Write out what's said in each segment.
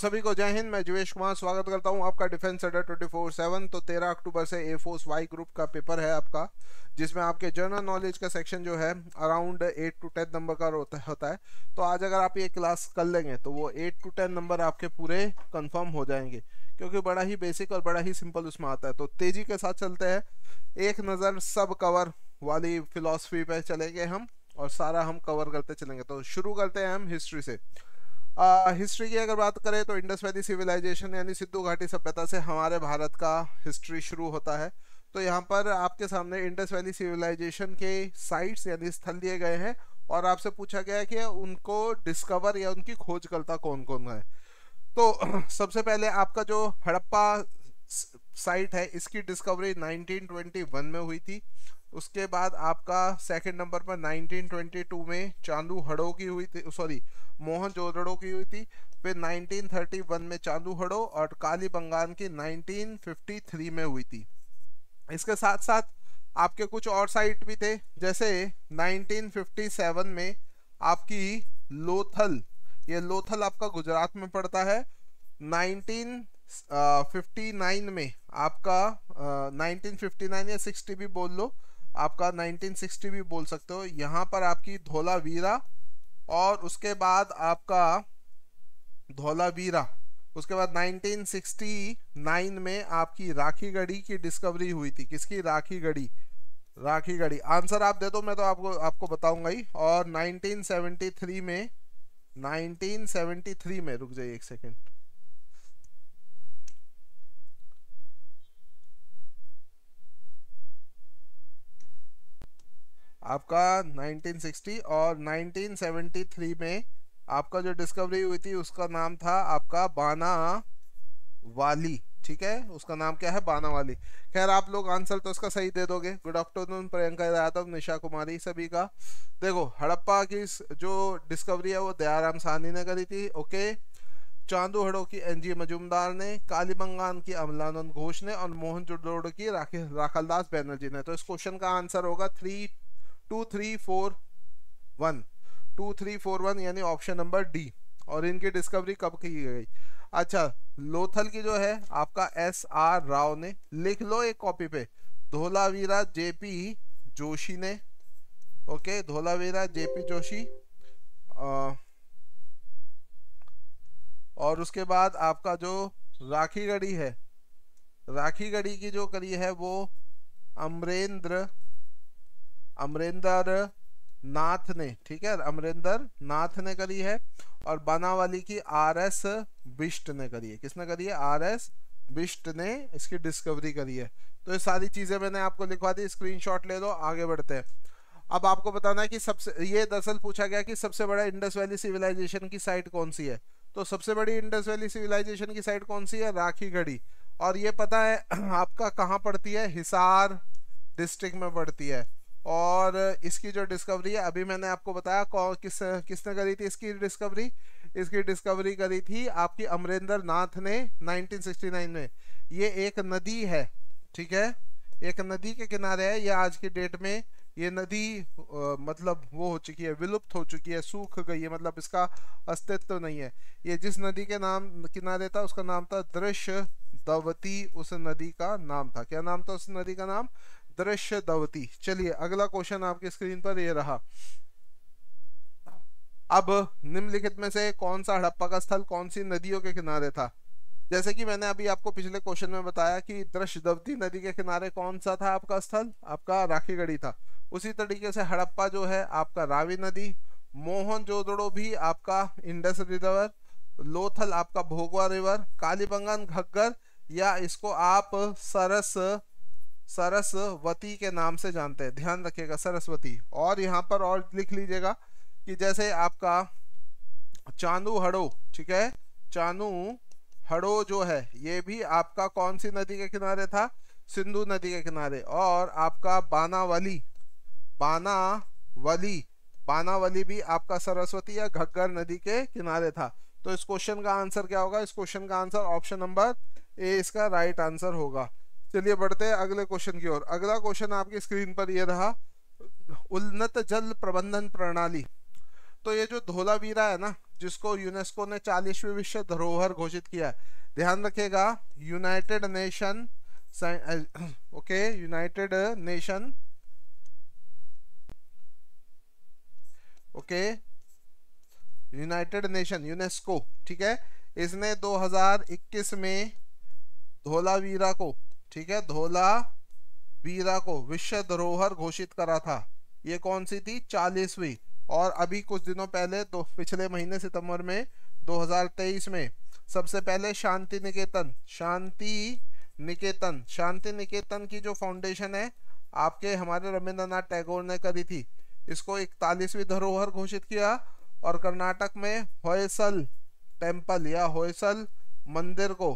सभी को जय हिंद मैं जिवेश कुमार स्वागत करता हूं आपका defence under twenty four seven तो तेरह अक्टूबर से ए फोर्स वाई ग्रुप का पेपर है आपका जिसमें आपके जनरल नॉलेज का सेक्शन जो है around eight to ten number का होता है तो आज अगर आप ये क्लास कर लेंगे तो वो एट टू टेन नंबर आपके पूरे कन्फर्म हो जाएंगे क्योंकि बड़ा ही बेसिक और बड़ा ही सिंपल उसमें आता है तो तेजी के साथ चलते हैं एक नज़र सब कवर वाली फिलासफी पे चलेंगे हम और सारा हम कवर करते चलेंगे तो शुरू करते हैं हम हिस्ट्री से हिस्ट्री की अगर बात करें तो इंडस वैली सिविलाइजेशन यानी सिद्धू घाटी सभ्यता से हमारे भारत का हिस्ट्री शुरू होता है तो यहाँ पर आपके सामने इंडस वैली सिविलाइजेशन के साइट्स यानी स्थल दिए गए हैं और आपसे पूछा गया है कि उनको डिस्कवर या उनकी खोजकर्ता कौन कौन है तो सबसे पहले आपका जो हड़प्पा साइट है इसकी डिस्कवरी 1921 में हुई थी उसके बाद आपका सेकंड नंबर पर 1922 में चांदू हड़ो की हुई थी सॉरी मोहन जोदड़ो की हुई थी फिर 1931 में चांदू हड़ो और काली बंगान की 1953 में हुई थी इसके साथ साथ आपके कुछ और साइट भी थे जैसे 1957 में आपकी लोथल ये लोथल आपका गुजरात में पड़ता है 1959 में आपका 1959 या 60 भी बोल लो आपका 1960 भी बोल सकते हो यहाँ पर आपकी धोला वीरा और उसके बाद आपका धोला वीरा उसके बाद 1969 में आपकी राखी गढ़ी की डिस्कवरी हुई थी किसकी राखी गढ़ी राखी गढ़ी आंसर आप दे दो मैं तो आपको आपको बताऊंगा ही और 1973 में 1973 में रुक जाइए एक सेकंड आपका 1960 और 1973 में आपका जो डिस्कवरी हुई थी उसका नाम था आपका बाना वाली ठीक है उसका नाम क्या है बाना वाली खैर आप लोग आंसर तो उसका सही दे दोगे गुड आफ्टरनून प्रियंका यादव निशा कुमारी सभी का देखो हड़प्पा की जो डिस्कवरी है वो दयाराम सानी ने करी थी ओके चांदू हड़ो की एनजी मजूमदार ने कालीबंगान की अमलानंद घोष ने और मोहन चुडोड़ की राखी राखलदास बैनर्जी ने तो इस क्वेश्चन का आंसर होगा three two three four one two three four one यानी ऑप्शन नंबर डी और इनकी डिस्कवरी कब की गई अच्छा लोथल की जो है आपका एस आर राव ने लिख लो एक कॉपी पे धोलावीरा जेपी जोशी ने ओके धोलावीरा जेपी जोशी आ, और उसके बाद आपका जो राखी गढ़ी है राखी गढ़ी की जो करी है वो अमरेंद्र अमरिंदर नाथ ने ठीक है अमरिंदर नाथ ने करी है और बानावाली की आर एस बिष्ट ने करी है किसने करी है आर एस बिष्ट ने इसकी डिस्कवरी करी है तो ये सारी चीज़ें मैंने आपको लिखवा दी स्क्रीनशॉट ले लो आगे बढ़ते हैं अब आपको बताना है कि सबसे ये दरअसल पूछा गया कि सबसे बड़ा इंडस वैली सिविलाइजेशन की साइट कौन सी है तो सबसे बड़ी इंडस वैली सिविलाइजेशन की साइट कौन सी है राखी घड़ी और ये पता है आपका कहाँ पड़ती है हिसार डिस्ट्रिक्ट में पड़ती है और इसकी जो डिस्कवरी है अभी मैंने आपको बताया कौन किस किसने करी थी इसकी डिस्कवरी इसकी डिस्कवरी करी थी आपकी अमरेंद्र नाथ ने 1969 में ये एक नदी है ठीक है एक नदी के किनारे है ये आज की डेट में ये नदी आ, मतलब वो हो चुकी है विलुप्त हो चुकी है सूख गई है मतलब इसका अस्तित्व तो नहीं है ये जिस नदी के नाम किनारे था उसका नाम था दृश्य दवती उस नदी का नाम था क्या नाम था उस नदी का नाम दृश्य दवती चलिए अगला क्वेश्चन आपके स्क्रीन पर यह रहा अब निम्नलिखित में से कौन सा हड़प्पा का स्थल कौन सी नदियों के किनारे था जैसे कि मैंने अभी आपको पिछले क्वेश्चन में बताया कि दृश्य दवती नदी के किनारे कौन सा था आपका स्थल आपका राखीगढ़ी था उसी तरीके से हड़प्पा जो है आपका रावी नदी मोहन जोदड़ो भी आपका इंडस रिवर लोथल आपका भोगवा रिवर कालीबंगन घग्गर या इसको आप सरस सरस्वती के नाम से जानते हैं ध्यान रखिएगा सरस्वती और यहाँ पर और लिख लीजिएगा कि जैसे आपका चांदू हड़ो ठीक है चानू हड़ो जो है ये भी आपका कौन सी नदी के किनारे था सिंधु नदी के किनारे और आपका बानावली बानावली बानावली भी आपका सरस्वती या घग्गर नदी के किनारे था तो इस क्वेश्चन का आंसर क्या होगा इस क्वेश्चन का आंसर ऑप्शन नंबर ए इसका राइट आंसर होगा चलिए बढ़ते हैं अगले क्वेश्चन की ओर अगला क्वेश्चन आपकी स्क्रीन पर यह रहा उन्नत जल प्रबंधन प्रणाली तो ये जो धोलावीरा है ना जिसको यूनेस्को ने चालीसवीं विश्व धरोहर घोषित किया है ध्यान रखिएगा United Nation okay United Nation okay United Nation UNESCO ठीक है इसने 2021 में धोलावीरा को ठीक है धोला वीरा को विश्व धरोहर घोषित करा था ये कौन सी थी चालीसवीं और अभी कुछ दिनों पहले तो पिछले महीने सितंबर में 2023 में सबसे पहले शांति निकेतन शांति निकेतन शांति निकेतन की जो फाउंडेशन है आपके हमारे रविंद्रनाथ टैगोर ने करी थी इसको इकतालीसवीं धरोहर घोषित किया और कर्नाटक में होयसल टेम्पल या होयसल मंदिर को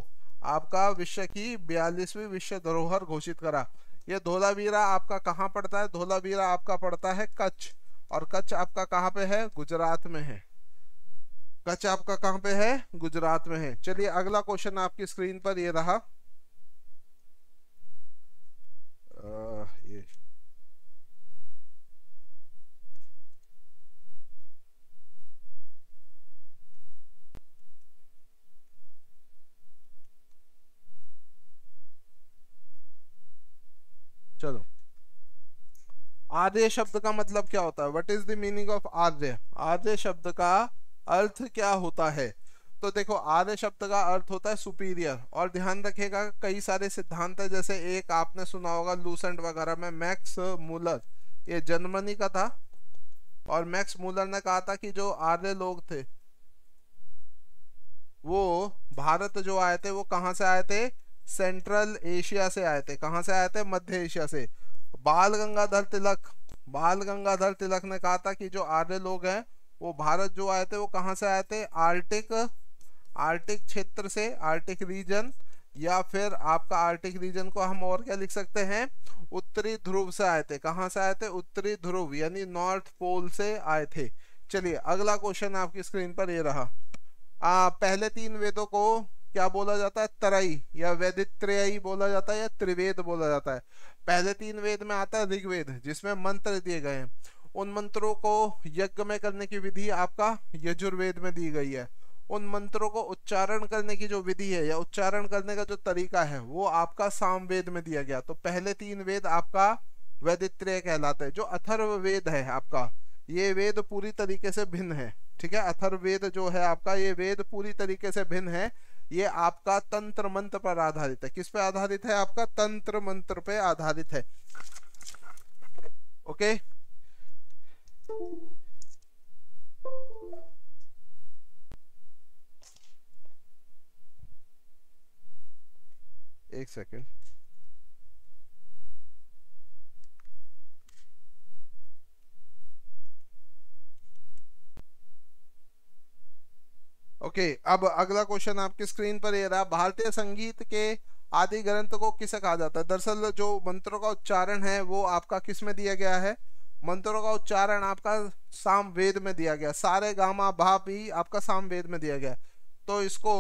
आपका विश्व की बयालीसवीं विश्व धरोहर घोषित करा ये धोलावीरा आपका कहाँ पड़ता है धोलावीरा आपका पड़ता है कच्छ और कच्छ आपका कहाँ पे है गुजरात में है कच्छ आपका कहाँ पे है गुजरात में है चलिए अगला क्वेश्चन आपकी स्क्रीन पर ये रहा आ, ये चलो आर्य शब्द का मतलब क्या होता है what is the meaning of Arya Arya शब्द का अर्थ क्या होता है तो देखो आर्य शब्द का अर्थ होता है सुपीरियर और ध्यान रखिएगा कई सारे सिद्धांत है जैसे एक आपने सुना होगा लूसेंट वगैरह में मैक्स मूलर ये जर्मनी का था और मैक्स मूलर ने कहा था कि जो आर्य लोग थे वो भारत जो आए थे वो कहाँ से आए थे सेंट्रल एशिया से आए थे कहाँ से आए थे मध्य एशिया से बाल गंगाधर तिलक बाल गंगाधर तिलक ने कहा था कि जो आर्य लोग हैं वो भारत जो आए थे वो कहाँ से आए थे आर्टिक आर्टिक क्षेत्र से आर्टिक रीजन या फिर आपका आर्टिक रीजन को हम और क्या लिख सकते हैं उत्तरी ध्रुव से आए थे कहाँ से आए थे उत्तरी ध्रुव यानी नॉर्थ पोल से आए थे चलिए अगला क्वेश्चन आपकी स्क्रीन पर ये रहा आ, पहले तीन वेदों को क्या बोला जाता है तरई या वेदित्रयी बोला जाता है या त्रिवेद बोला जाता है पहले तीन वेद में आता है ऋग्वेद जिसमें मंत्र दिए गए हैं उन मंत्रों को यज्ञ में करने की विधि आपका यजुर्वेद में दी गई है उन मंत्रों को उच्चारण करने की जो विधि है या उच्चारण करने का जो तरीका है वो आपका सामवेद में दिया गया तो पहले तीन वेद आपका वैदित्रय कहलाते है जो अथर्व वेद है आपका ये वेद पूरी तरीके से भिन्न है ठीक है अथर्ववेद जो है आपका ये वेद पूरी तरीके से भिन्न है ये आपका तंत्र मंत्र पर आधारित है किस पे आधारित है आपका तंत्र मंत्र पे आधारित है ओके एक सेकेंड ओके अब अगला क्वेश्चन आपके स्क्रीन पर ये रहा भारतीय संगीत के आदि ग्रंथ को किसे कहा जाता है दरअसल जो मंत्रों का उच्चारण है वो आपका किस में दिया गया है मंत्रों का उच्चारण आपका सामवेद में दिया गया सारे गामा भा भी आपका सामवेद में दिया गया तो इसको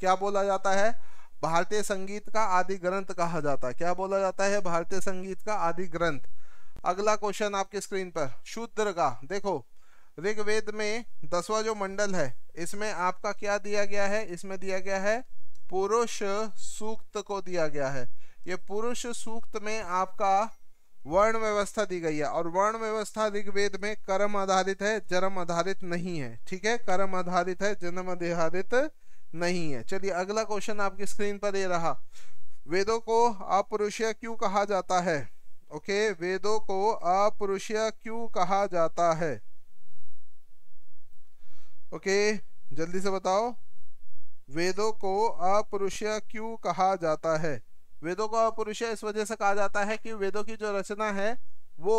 क्या बोला जाता है भारतीय संगीत का आदि ग्रंथ कहा जाता है क्या बोला जाता है भारतीय संगीत का आदि ग्रंथ अगला क्वेश्चन आपकी स्क्रीन पर शूद्र का देखो ऋग्वेद में दसवा जो मंडल है इसमें आपका क्या दिया गया है इसमें दिया गया है पुरुष सूक्त को दिया गया है ये पुरुष सूक्त में आपका वर्ण व्यवस्था दी गई है और वर्ण व्यवस्था ऋग्वेद में कर्म आधारित है जन्म आधारित नहीं है ठीक है कर्म आधारित है जन्म आधारित नहीं है चलिए अगला क्वेश्चन आपकी स्क्रीन पर ये रहा वेदों को अपुरुषीय क्यों कहा जाता है ओके वेदों को अपुरुषीय क्यों कहा जाता है ओके जल्दी से बताओ वेदों को अपुरुषीय क्यों कहा जाता है वेदों को अपुरुषीय इस वजह से कहा जाता है कि वेदों की जो रचना है वो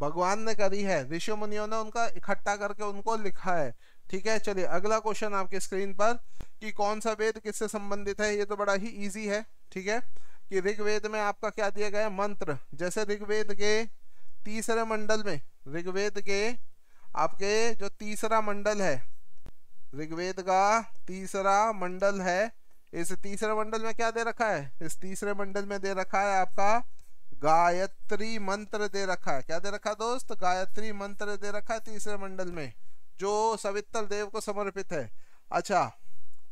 भगवान ने करी है ऋषि मुनियों ने उनका इकट्ठा करके उनको लिखा है ठीक है चलिए अगला क्वेश्चन आपके स्क्रीन पर कि कौन सा वेद किससे संबंधित है ये तो बड़ा ही इजी है ठीक है कि ऋग्वेद में आपका क्या दिया गया है मंत्र जैसे ऋग्वेद के तीसरे मंडल में ऋग्वेद के आपके जो तीसरा मंडल है ऋग्वेद का तीसरा मंडल है इस तीसरे मंडल में क्या दे रखा है इस तीसरे मंडल में दे रखा है आपका गायत्री मंत्र दे रखा है क्या दे रखा है दोस्त गायत्री मंत्र दे रखा है तीसरे मंडल में जो सवित्र देव को समर्पित है अच्छा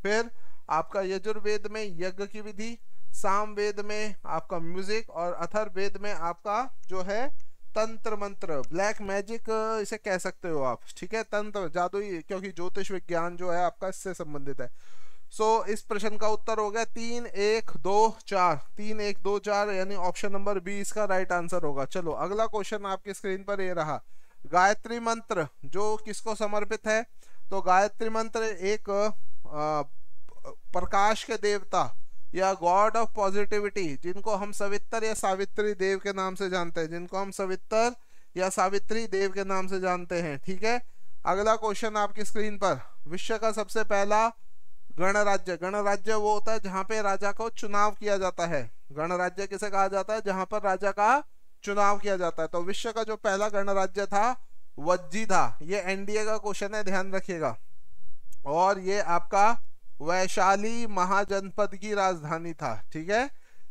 फिर आपका यजुर्वेद में यज्ञ की विधि साम वेद में आपका म्यूजिक और अथर वेद में आपका जो है तंत्र मंत्र ब्लैक मैजिक इसे कह सकते हो आप ठीक है तंत्र जादू क्योंकि ज्योतिष विज्ञान जो है आपका इससे संबंधित है सो so, इस प्रश्न का उत्तर हो गया तीन एक दो चार तीन एक दो चार यानी ऑप्शन नंबर बी इसका राइट आंसर होगा चलो अगला क्वेश्चन आपके स्क्रीन पर ये रहा गायत्री मंत्र जो किसको समर्पित है तो गायत्री मंत्र एक आ, प्रकाश के देवता या गॉड ऑफ पॉजिटिविटी जिनको हम सवित्र या सावित्री देव के नाम से जानते हैं जिनको हम सवित्र या सावित्री देव के नाम से जानते हैं ठीक है अगला क्वेश्चन आपकी स्क्रीन पर विश्व का सबसे पहला गणराज्य गणराज्य वो होता है जहां पे राजा को चुनाव किया जाता है गणराज्य किसे कहा जाता है जहां पर राजा का चुनाव किया जाता है तो विश्व का जो पहला गणराज्य था वज्जी था ये एनडीए का क्वेश्चन है ध्यान रखिएगा और ये आपका वैशाली महाजनपद की राजधानी था ठीक है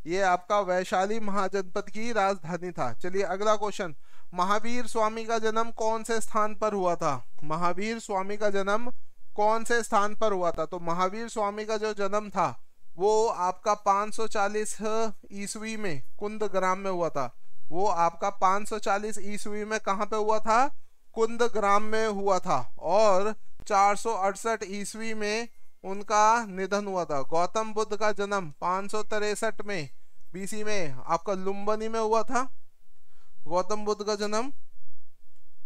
ये आपका वैशाली महाजनपद की राजधानी था चलिए अगला क्वेश्चन महावीर स्वामी का जन्म कौन से स्थान पर हुआ था महावीर स्वामी का जन्म कौन से स्थान पर हुआ था तो महावीर स्वामी का जो जन्म था वो आपका 540 ईस्वी में कुंद ग्राम में हुआ था वो आपका 540 ईस्वी में कहाँ पे हुआ था कुंद ग्राम में हुआ था और चार ईस्वी में उनका निधन हुआ था गौतम बुद्ध का जन्म पांच में बीसी में आपका लुम्बनी में हुआ था गौतम बुद्ध का जन्म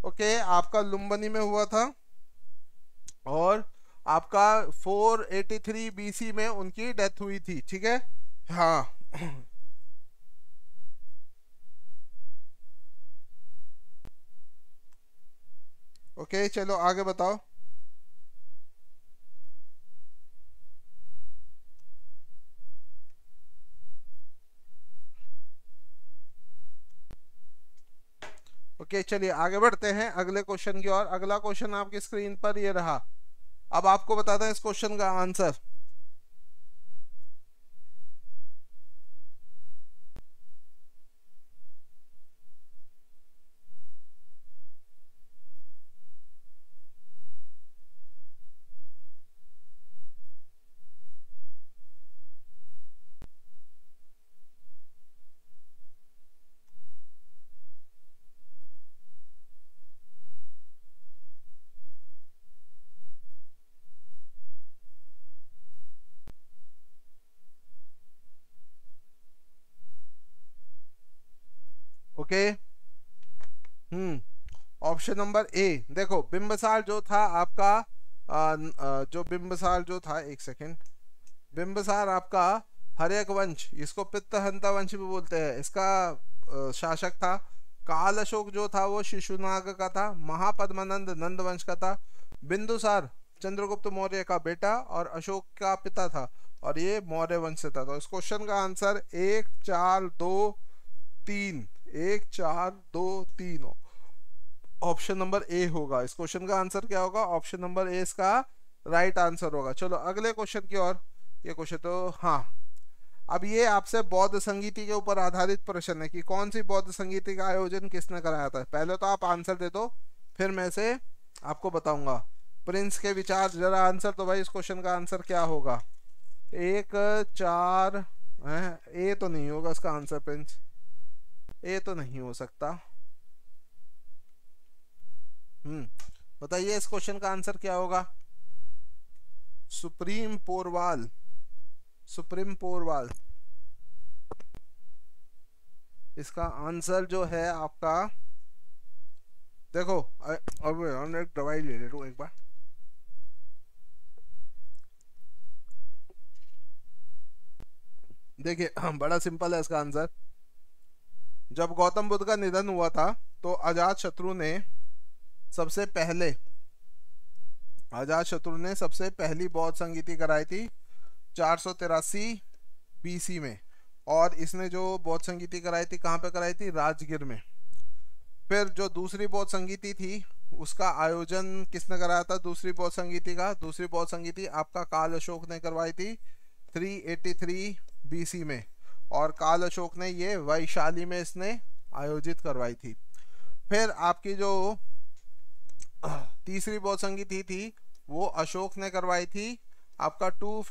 ओके आपका लुम्बनी में हुआ था और आपका 483 बीसी में उनकी डेथ हुई थी ठीक है हाँ ओके चलो आगे बताओ ओके चलिए आगे बढ़ते हैं अगले क्वेश्चन की ओर अगला क्वेश्चन आपकी स्क्रीन पर ये रहा अब आपको बताते हैं इस क्वेश्चन का आंसर हम्म ऑप्शन नंबर ए देखो बिंबसार जो था आपका आ, आ, जो बिंबसार जो था एक सेकेंड बिंबसार आपका हरेक वंश इसको पित्तहंता वंश भी बोलते हैं इसका आ, शासक था काल अशोक जो था वो शिशुनाग का था महापद्मानंद नंद वंश का था बिंदुसार चंद्रगुप्त मौर्य का बेटा और अशोक का पिता था और ये मौर्य वंश से था तो इस क्वेश्चन का आंसर एक चार दो तीन एक चार दो तीन ऑप्शन नंबर ए होगा इस क्वेश्चन का आंसर क्या होगा ऑप्शन नंबर ए इसका राइट आंसर होगा चलो अगले क्वेश्चन की ओर ये क्वेश्चन तो हाँ अब ये आपसे बौद्ध संगीति के ऊपर आधारित प्रश्न है कि कौन सी बौद्ध संगीति का आयोजन किसने कराया था पहले तो आप आंसर दे दो फिर मैं से आपको बताऊंगा प्रिंस के विचार जरा आंसर तो भाई इस क्वेश्चन का आंसर क्या होगा एक चार ए तो नहीं होगा इसका आंसर प्रिंस ये तो नहीं हो सकता हम्म बताइए इस क्वेश्चन का आंसर क्या होगा सुप्रीम पोरवाल सुप्रीम पोरवाल इसका आंसर जो है आपका देखो अब एक दवाई ले लेता हूँ एक बार देखिए हाँ, बड़ा सिंपल है इसका आंसर जब गौतम बुद्ध का निधन हुआ था तो अजात शत्रु ने सबसे पहले अजात शत्रु ने सबसे पहली बौद्ध संगीति कराई थी चार सौ तिरासी बीसी में और इसने जो बौद्ध संगीति कराई थी कहाँ पे कराई थी राजगिर में फिर जो दूसरी बौद्ध संगीति थी उसका आयोजन किसने कराया था दूसरी बौद्ध संगीति का दूसरी बौद्ध संगीति आपका काल अशोक ने करवाई थी 383 बीसी में और काल अशोक ने ये वैशाली में इसने आयोजित करवाई थी फिर आपकी जो तीसरी बौद्ध संगीति थी वो अशोक ने करवाई थी आपका 251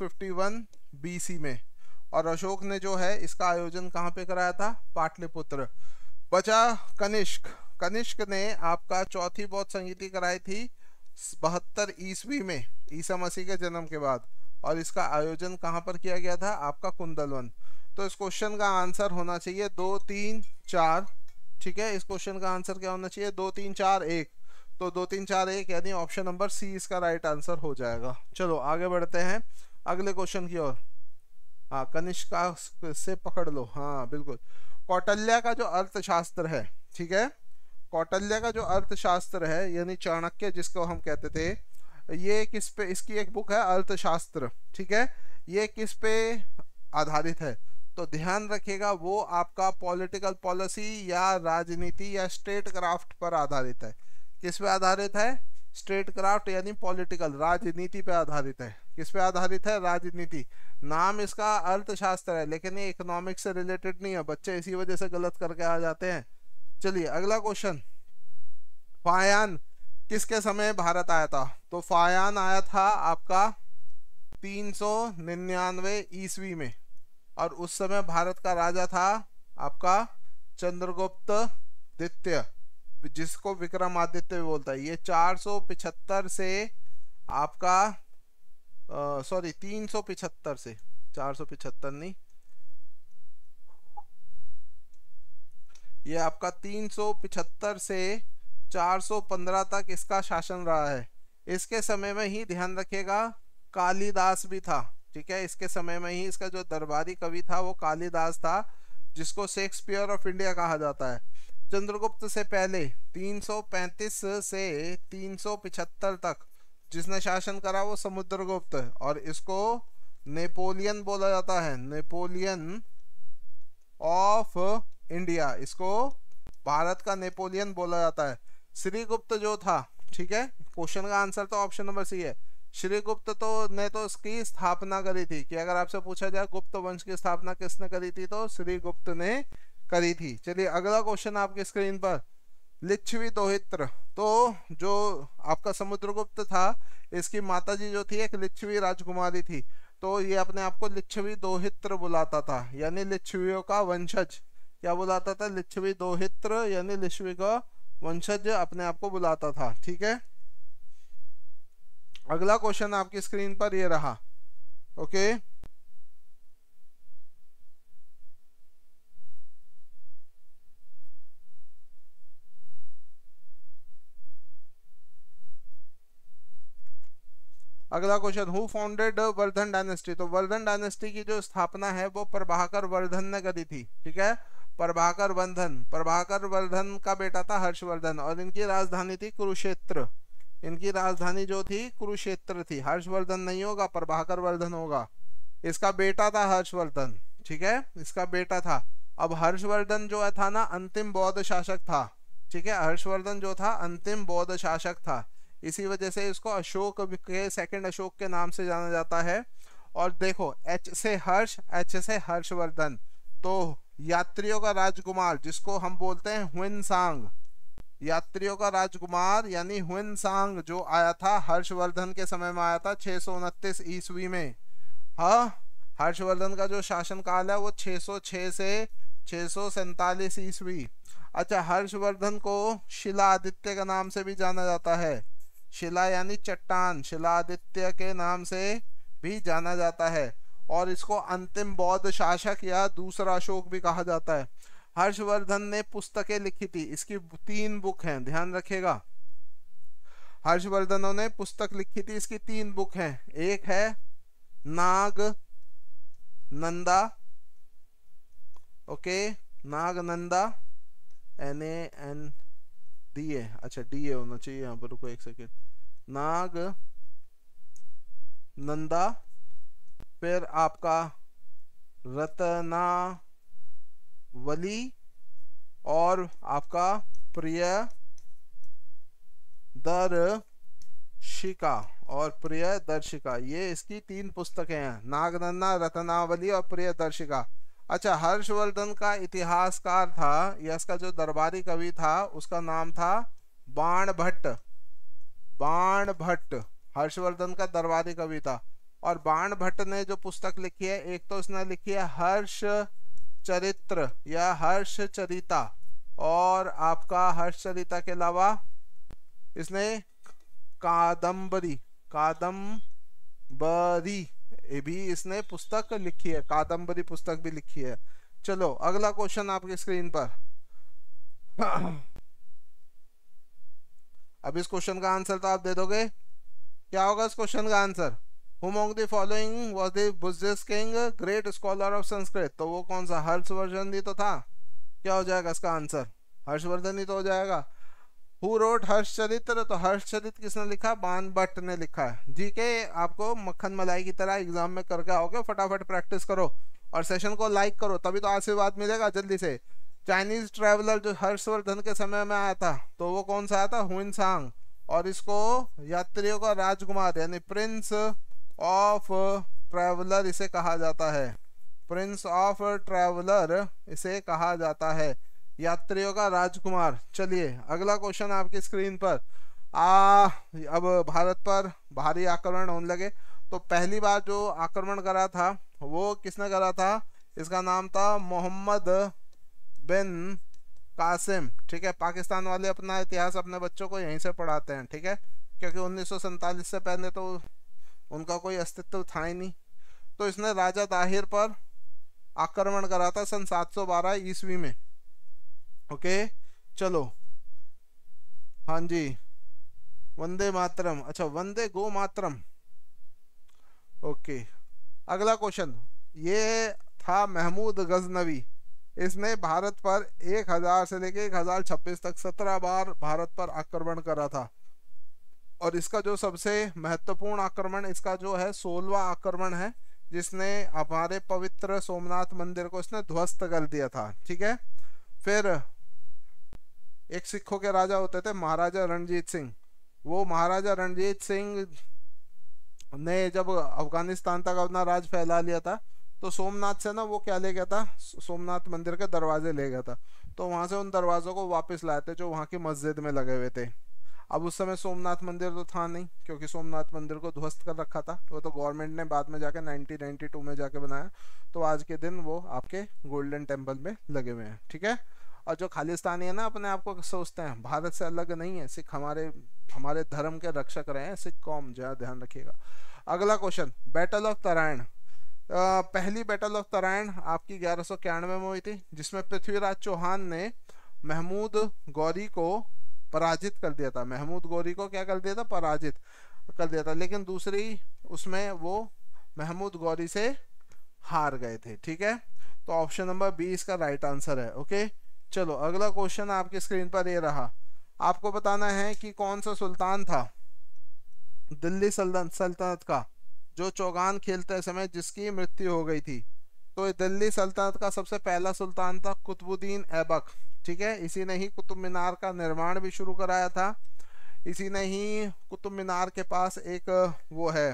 फिफ्टी में और अशोक ने जो है इसका आयोजन कहाँ पे कराया था पाटलिपुत्र बचा कनिष्क कनिष्क ने आपका चौथी बौद्ध संगीति कराई थी बहत्तर ईस्वी में ईसा मसीह के जन्म के बाद और इसका आयोजन कहाँ पर किया गया था आपका कुंदलवन तो इस क्वेश्चन का आंसर होना चाहिए दो तीन चार ठीक है इस क्वेश्चन का आंसर क्या होना चाहिए दो तीन चार एक तो दो तीन चार एक यानी ऑप्शन नंबर सी इसका राइट आंसर हो जाएगा चलो आगे बढ़ते हैं अगले क्वेश्चन की ओर हाँ कनिष्का से पकड़ लो हाँ बिल्कुल कौटल्या का जो अर्थशास्त्र है ठीक है कौटल्या का जो अर्थशास्त्र है यानी चाणक्य जिसको हम कहते थे ये किस पे इसकी एक बुक है अर्थशास्त्र ठीक है ये किस पे आधारित है तो ध्यान रखिएगा वो आपका पॉलिटिकल पॉलिसी या राजनीति या स्टेट क्राफ्ट पर आधारित है किस पे आधारित है स्टेट क्राफ्ट यानी पॉलिटिकल राजनीति पे आधारित है किस पे आधारित है राजनीति नाम इसका अर्थशास्त्र है लेकिन ये इकोनॉमिक्स से रिलेटेड नहीं है बच्चे इसी वजह से गलत करके आ जाते हैं चलिए अगला क्वेश्चन फायान किसके समय भारत आया था तो फायान आया था आपका तीन सौ निन्यानवे ईस्वी में और उस समय भारत का राजा था आपका चंद्रगुप्त द्वितीय जिसको विक्रमादित्य भी बोलता है ये 475 से आपका सॉरी 375 से 475 नहीं ये आपका 375 से 415 तक इसका शासन रहा है इसके समय में ही ध्यान रखेगा कालिदास भी था ठीक है इसके समय में ही इसका जो दरबारी कवि था वो कालिदास था जिसको शेक्सपियर ऑफ इंडिया कहा जाता है चंद्रगुप्त से पहले 335 से 375 तक जिसने शासन करा वो समुद्रगुप्त और इसको नेपोलियन बोला जाता है नेपोलियन ऑफ इंडिया इसको भारत का नेपोलियन बोला जाता है श्रीगुप्त जो था ठीक है क्वेश्चन का आंसर तो ऑप्शन नंबर सी है श्रीगुप्त तो ने तो इसकी स्थापना करी थी कि अगर आपसे पूछा जाए गुप्त वंश की स्थापना किसने करी थी तो श्रीगुप्त ने करी थी चलिए अगला क्वेश्चन आपके स्क्रीन पर लिच्छवी दोहित्र तो जो आपका समुद्रगुप्त था इसकी माताजी जो थी एक लिच्छवी राजकुमारी थी तो ये अपने आप को लिच्छवी दोहित्र बुलाता था यानी लिच्छवियों का वंशज क्या बुलाता था लिच्छवी दोहित्र यानी लिच्छवी का वंशज अपने आप को बुलाता था ठीक है अगला क्वेश्चन आपकी स्क्रीन पर ये रहा ओके अगला question who founded Vardhan dynasty तो वर्धन डायनेस्टी की जो स्थापना है वो प्रभाकर वर्धन ने करी थी ठीक है प्रभाकर वर्धन प्रभाकर वर्धन का बेटा था हर्षवर्धन और इनकी राजधानी थी कुरुक्षेत्र इनकी राजधानी जो थी कुरुक्षेत्र थी हर्षवर्धन नहीं होगा प्रभाकर वर्धन होगा इसका बेटा था हर्षवर्धन ठीक है इसका बेटा था अब हर्षवर्धन जो था ना अंतिम बौद्ध शासक था ठीक है हर्षवर्धन जो था अंतिम बौद्ध शासक था इसी वजह से इसको अशोक के सेकंड अशोक के नाम से जाना जाता है और देखो एच से हर्ष एच से हर्षवर्धन तो यात्रियों का राजकुमार जिसको हम बोलते हैं हुनसांग यात्रियों का राजकुमार यानी हुनसांग जो आया था हर्षवर्धन के समय में आया था छः सौ उनतीस ईस्वी में हाँ हर्षवर्धन का जो शासनकाल है वो 606 से छः ईस्वी अच्छा हर्षवर्धन को शिलादित्य के नाम से भी जाना जाता है शिला यानी चट्टान शिला आदित्य के नाम से भी जाना जाता है और इसको अंतिम बौद्ध शासक या दूसरा अशोक भी कहा जाता है हर्षवर्धन ने पुस्तकें लिखी थी इसकी तीन बुक हैं ध्यान रखेगा हर्षवर्धन ने पुस्तक लिखी थी इसकी तीन बुक हैं एक है Nag Nanda okay Nag Nanda N A N D A अच्छा डी ए होना चाहिए यहां पर रुको एक सेकेंड नाग नंदा फिर आपका रतना वली और आपका प्रिय दर्शिका और प्रिय दर्शिका ये इसकी तीन पुस्तकें हैं नागनन्ना रत्नावली और प्रिय दर्शिका अच्छा हर्षवर्धन का इतिहासकार था या इसका जो दरबारी कवि था उसका नाम था बाण भट्ट बाण भट्ट हर्षवर्धन का दरबारी कवि था और बाण भट्ट ने जो पुस्तक लिखी है एक तो उसने लिखी है हर्ष चरित्र या हर्ष चरिता और आपका हर्ष चरिता के अलावा इसने कादम्बरी कादम्बरी ये भी इसने पुस्तक लिखी है कादम्बरी पुस्तक भी लिखी है चलो अगला क्वेश्चन आपकी स्क्रीन पर अब इस क्वेश्चन का आंसर तो आप दे दोगे क्या होगा इस क्वेश्चन का answer among the following was the Buddhist king great scholar of Sanskrit तो वो कौन सा हर्षवर्धन ही तो था क्या हो जाएगा इसका आंसर हर्षवर्धन ही तो हो जाएगा हु रोट हर्षचरित्र तो हर्षचरित्र किसने लिखा बान भट्ट ने लिखा है जी के आपको मक्खन मलाई की तरह एग्जाम में करके आओगे फटाफट प्रैक्टिस करो और सेशन को लाइक करो तभी तो आशीर्वाद मिलेगा जल्दी से चाइनीज ट्रेवलर जो हर्षवर्धन के समय में आया था तो वो कौन सा आया था हुन सांग और इसको यात्रियों का राजकुमार यानी प्रिंस ऑफ ट्रैवलर इसे कहा जाता है प्रिंस ऑफ ट्रैवलर इसे कहा जाता है यात्रियों का राजकुमार चलिए अगला क्वेश्चन आपकी स्क्रीन पर आ अब भारत पर भारी आक्रमण होने लगे तो पहली बार जो आक्रमण करा था वो किसने करा था इसका नाम था मोहम्मद बिन कासिम ठीक है पाकिस्तान वाले अपना इतिहास अपने बच्चों को यहीं से पढ़ाते हैं ठीक है क्योंकि उन्नीस से पहले तो उनका कोई अस्तित्व था ही नहीं तो इसने राजा दाहिर पर आक्रमण करा था सन 712 ईस्वी में ओके चलो हाँ जी वंदे मातरम अच्छा वंदे गो मातरम ओके अगला क्वेश्चन ये था महमूद गजनवी इसने भारत पर 1000 से लेके 1026 तक 17 बार भारत पर आक्रमण करा था और इसका जो सबसे महत्वपूर्ण आक्रमण इसका जो है सोलवा आक्रमण है जिसने हमारे पवित्र सोमनाथ मंदिर को इसने ध्वस्त कर दिया था ठीक है फिर एक सिखों के राजा होते थे महाराजा रणजीत सिंह वो महाराजा रणजीत सिंह ने जब अफगानिस्तान तक अपना राज फैला लिया था तो सोमनाथ से ना वो क्या ले गया था सोमनाथ मंदिर के दरवाजे ले गया था तो वहां से उन दरवाज़ों को वापस लाए थे जो वहां की मस्जिद में लगे हुए थे अब उस समय सोमनाथ मंदिर तो था नहीं क्योंकि सोमनाथ मंदिर को ध्वस्त कर रखा था वो तो गवर्नमेंट ने बाद में जाके 1992 में जाके बनाया तो आज के दिन वो आपके गोल्डन टेम्पल में लगे हुए हैं ठीक है और जो खालिस्तानी है ना अपने आप को सोचते हैं भारत से अलग नहीं है सिख हमारे हमारे धर्म के रक्षक रहे हैं सिख कौम जरा ध्यान रखिएगा अगला क्वेश्चन बैटल ऑफ तरायण पहली बैटल ऑफ तरायण आपकी ग्यारह में हुई थी जिसमें पृथ्वीराज चौहान ने महमूद गौरी को पराजित कर दिया था महमूद गौरी को क्या कर दिया था पराजित कर दिया था लेकिन दूसरी उसमें वो महमूद गौरी से हार गए थे ठीक है तो ऑप्शन नंबर बी इसका राइट आंसर है ओके चलो अगला क्वेश्चन आपकी स्क्रीन पर ये रहा आपको बताना है कि कौन सा सुल्तान था दिल्ली सल्तनत का जो चौगान खेलते समय जिसकी मृत्यु हो गई थी तो दिल्ली सल्तनत का सबसे पहला सुल्तान था कुतुबुद्दीन ऐबक ठीक है इसी ने ही कुतुब मीनार का निर्माण भी शुरू कराया था इसी ने ही कुतुब मीनार के पास एक वो है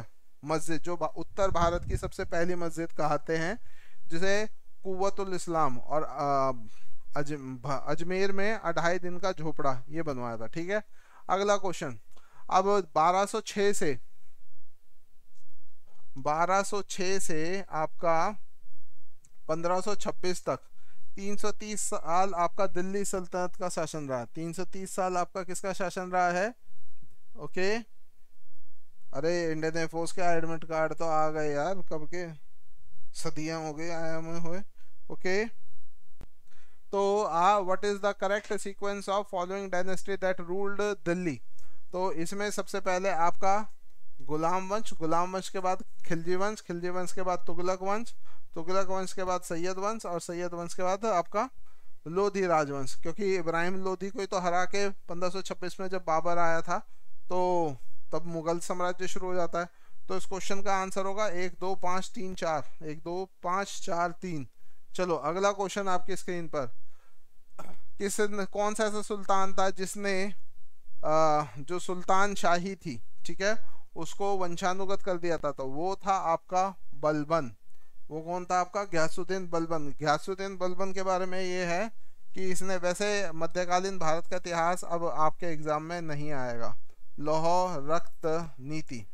मस्जिद जो उत्तर भारत की सबसे पहली मस्जिद कहते हैं जिसे कुतुल इस्लाम और अजमेर में अढ़ाई दिन का झोपड़ा ये बनवाया था ठीक है अगला क्वेश्चन अब 1206 से 1206 से आपका 1526 तक 330 साल आपका दिल्ली सल्तनत का शासन रहा 330 साल आपका किसका शासन रहा है ओके अरे इंडियन एयरफोर्स के एडमिट कार्ड तो आ गए यार कब के सदियां हो गई आया हुए हुए ओके तो uh what is the correct sequence of following dynasty that ruled Delhi तो इसमें सबसे पहले आपका गुलाम वंश गुलाम वंश के बाद खिलजी वंश खिलजी वंश के बाद तुगलक वंश तुगलक तो वंश के बाद सैयद वंश और सैयद वंश के बाद आपका लोधी राजवंश क्योंकि इब्राहिम लोधी को तो हरा के 1526 में जब बाबर आया था तो तब मुगल साम्राज्य शुरू हो जाता है तो इस क्वेश्चन का आंसर होगा एक दो पाँच तीन चार एक दो पाँच चार तीन चलो अगला क्वेश्चन आपकी स्क्रीन पर किस कौन सा ऐसा सुल्तान था जिसने आ, जो सुल्तान शाही थी ठीक है उसको वंशानुगत कर दिया था तो वो था आपका बलबन वो कौन था आपका ग्यासुद्दीन बलबन ग्यासुद्दीन बलबन के बारे में ये है कि इसने वैसे मध्यकालीन भारत का इतिहास अब आपके एग्ज़ाम में नहीं आएगा लौह रक्त नीति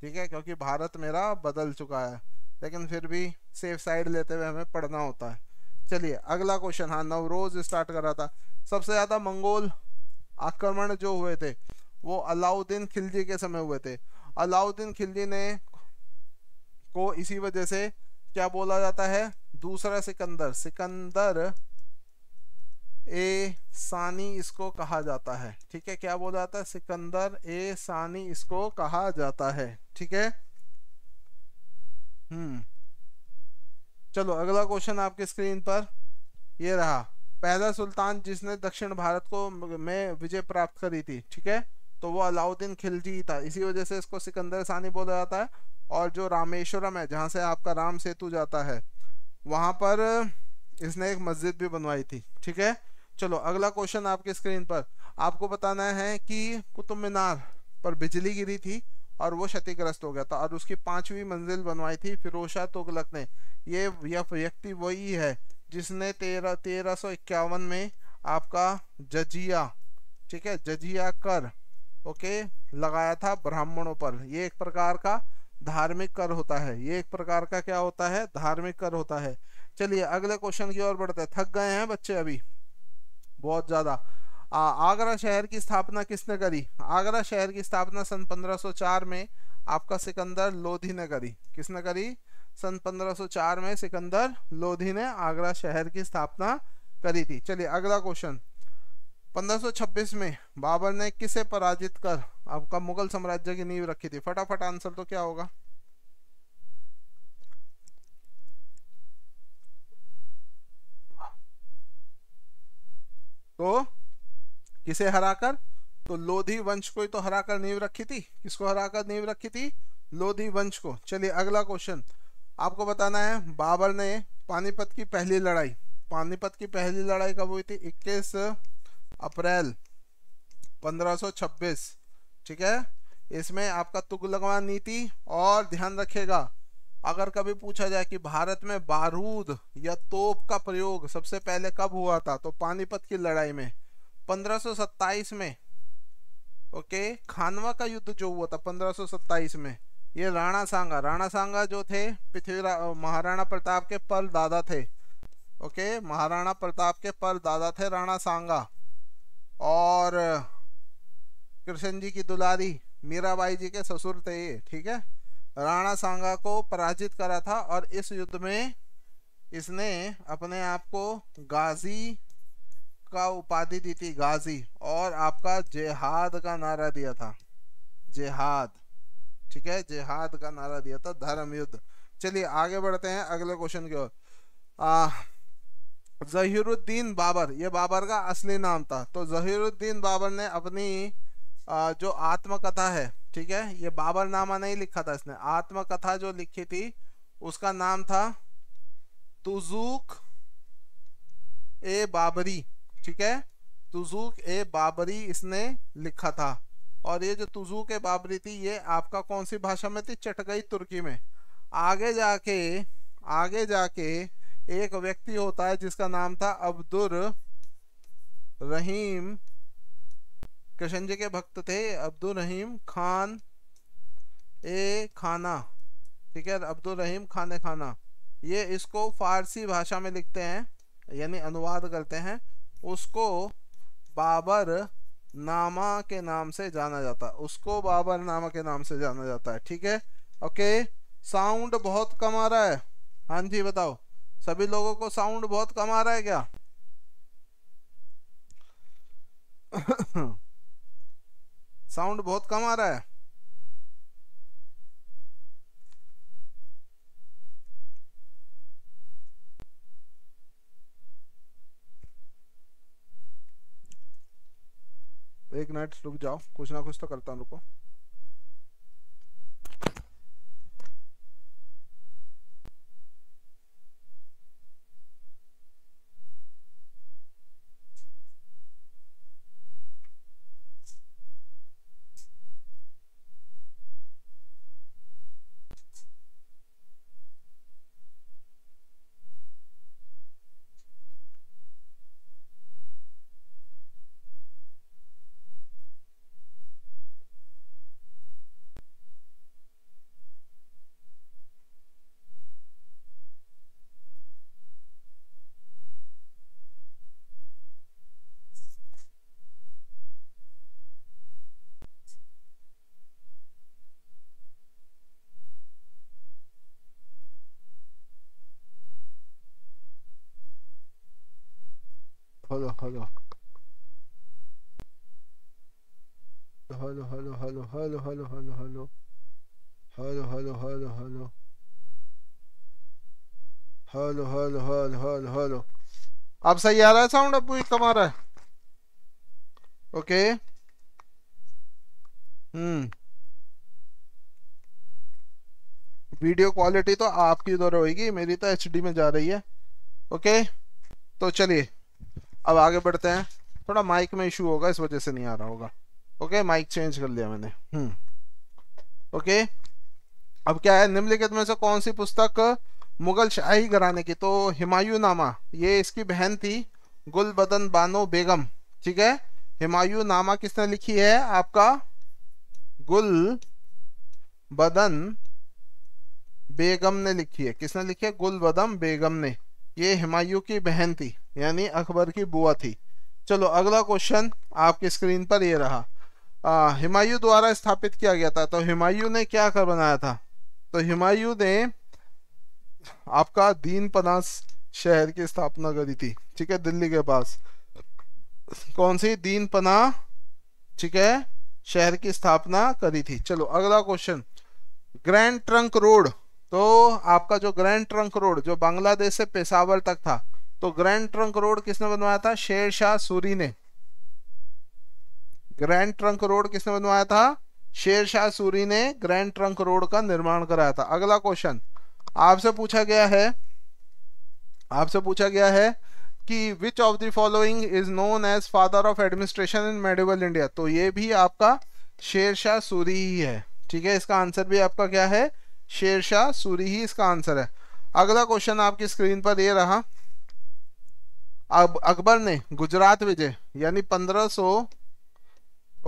ठीक है क्योंकि भारत मेरा बदल चुका है लेकिन फिर भी सेफ साइड लेते हुए हमें पढ़ना होता है चलिए अगला क्वेश्चन हाँ नवरोज स्टार्ट कर रहा था सबसे ज़्यादा मंगोल आक्रमण जो हुए थे वो अलाउद्दीन खिलजी के समय हुए थे अलाउद्दीन खिलजी ने को इसी वजह से क्या बोला जाता है दूसरा सिकंदर सिकंदर ए सानी इसको कहा जाता है ठीक है क्या बोला जाता है सिकंदर ए सानी इसको कहा जाता है ठीक है हम्म चलो अगला क्वेश्चन आपके स्क्रीन पर ये रहा पहला सुल्तान जिसने दक्षिण भारत को में विजय प्राप्त करी थी ठीक है तो वो अलाउद्दीन खिलजी था इसी वजह से इसको सिकंदर सानी बोला जाता है और जो रामेश्वरम है जहाँ से आपका राम सेतु जाता है वहाँ पर इसने एक मस्जिद भी बनवाई थी ठीक है चलो अगला क्वेश्चन आपके स्क्रीन पर आपको बताना है कि कुतुब मीनार पर बिजली गिरी थी और वो क्षतिग्रस्त हो गया था और उसकी पांचवी मंजिल बनवाई थी फिरोशा तुगलक ने ये व्यक्ति वही है जिसने तेरह तेरह सौ इक्यावन में आपका जजिया ठीक है जजिया कर ओके लगाया था ब्राह्मणों पर ये एक प्रकार का धार्मिक कर होता है ये एक प्रकार का क्या होता है धार्मिक कर होता है चलिए अगले क्वेश्चन की ओर बढ़ते हैं थक गए हैं बच्चे अभी बहुत ज़्यादा आगरा शहर की स्थापना किसने करी आगरा शहर की स्थापना सन 1504 में आपका सिकंदर लोधी ने करी किसने करी सन 1504 में सिकंदर लोधी ने आगरा शहर की स्थापना करी थी चलिए अगला क्वेश्चन 1526 में बाबर ने किसे पराजित कर आपका मुगल साम्राज्य की नींव रखी थी फटाफट आंसर तो क्या होगा तो किसे हराकर तो लोधी वंश को ही तो हराकर नींव रखी थी किसको हराकर नींव रखी थी लोधी वंश को चलिए अगला क्वेश्चन आपको बताना है बाबर ने पानीपत की पहली लड़ाई पानीपत की पहली लड़ाई कब हुई थी इक्कीस 21... अप्रैल 1526 ठीक है इसमें आपका तुगलकवान नीति और ध्यान रखेगा अगर कभी पूछा जाए कि भारत में बारूद या तोप का प्रयोग सबसे पहले कब हुआ था तो पानीपत की लड़ाई में 1527 में ओके खानवा का युद्ध जो हुआ था 1527 में ये राणा सांगा राणा सांगा जो थे पृथ्वी महाराणा प्रताप के पर दादा थे ओके महाराणा प्रताप के पर दादा थे राणा सांगा और कृष्ण जी की दुलारी मीराबाई जी के ससुर थे ये ठीक है राणा सांगा को पराजित करा था और इस युद्ध में इसने अपने आप को गाजी का उपाधि दी थी गाजी और आपका जेहाद का नारा दिया था जेहाद ठीक है जेहाद का नारा दिया था धर्म युद्ध चलिए आगे बढ़ते हैं अगले क्वेश्चन की ओर जहीरुद्दीन बाबर ये बाबर का असली नाम था तो जहीरुद्दीन बाबर ने अपनी जो आत्मकथा है ठीक है ये बाबर नामा नहीं लिखा था इसने आत्मकथा जो लिखी थी उसका नाम था तुजुक ए बाबरी ठीक है तुजुक ए बाबरी इसने लिखा था और ये जो तुजुक ए बाबरी थी ये आपका कौन सी भाषा में थी चटगई तुर्की में आगे जाके आगे जाके एक व्यक्ति होता है जिसका नाम था अब्दुर रहीम कृष्ण जी के भक्त थे अब्दुल रहीम खान ए खाना ठीक है अब्दुल रहीम खान ए खाना ये इसको फारसी भाषा में लिखते हैं यानी अनुवाद करते हैं उसको बाबर नामा के नाम से जाना जाता है उसको बाबर नामा के नाम से जाना जाता है ठीक है ओके साउंड बहुत कम आ रहा है हाँ जी बताओ सभी लोगों को साउंड बहुत कम आ रहा है क्या साउंड बहुत कम आ रहा है एक मिनट रुक जाओ कुछ ना कुछ तो करता हूँ रुको hello, hello. Hello, hello, hello, hello, hello, hello, hello. Hello, hello, hello, hello. Hello hello hello hello hello अब सही आ रहा है साउंड अब भी कम आ रहा है ओके हम्म वीडियो क्वालिटी तो आपकी उधर होगी मेरी तो एचडी में जा रही है ओके तो चलिए अब आगे बढ़ते हैं थोड़ा माइक में इशू होगा इस वजह से नहीं आ रहा होगा ओके माइक चेंज कर लिया मैंने ओके हम्म। अब क्या है निम्नलिखित में से कौन सी पुस्तक मुगल शाही घराने की तो हिमायू नामा ये इसकी बहन थी गुलबदन बानो बेगम ठीक है हिमायू नामा किसने लिखी है आपका गुल बदन बेगम ने लिखी है किसने लिखी है गुल बदन बेगम ने ये हुमायूं की बहन थी यानी अकबर की बुआ थी चलो अगला क्वेश्चन आपकी स्क्रीन पर ये रहा हुमायूं द्वारा स्थापित किया गया था तो हुमायूं ने क्या कर बनाया था तो हुमायूं ने आपका दीन पनास शहर की स्थापना करी थी ठीक है दिल्ली के पास कौन सी दीन पना ठीक है शहर की स्थापना करी थी चलो अगला क्वेश्चन ग्रैंड ट्रंक रोड तो आपका जो ग्रैंड ट्रंक रोड जो बांग्लादेश से पेशावर तक था तो ग्रैंड ट्रंक रोड किसने बनवाया था शेर शाह सूरी ने ग्रैंड ट्रंक रोड किसने बनवाया था शेर शाह सूरी ने ग्रैंड ट्रंक रोड का निर्माण कराया था अगला क्वेश्चन आपसे पूछा गया है आपसे पूछा गया है कि which of the following is known as father of administration in medieval India तो ये भी आपका शेर शाह सूरी ही है ठीक है इसका आंसर भी आपका क्या है शेरशाह सूरी ही इसका आंसर है अगला क्वेश्चन आपकी स्क्रीन पर ये रहा अब अकबर ने गुजरात विजय यानी 1500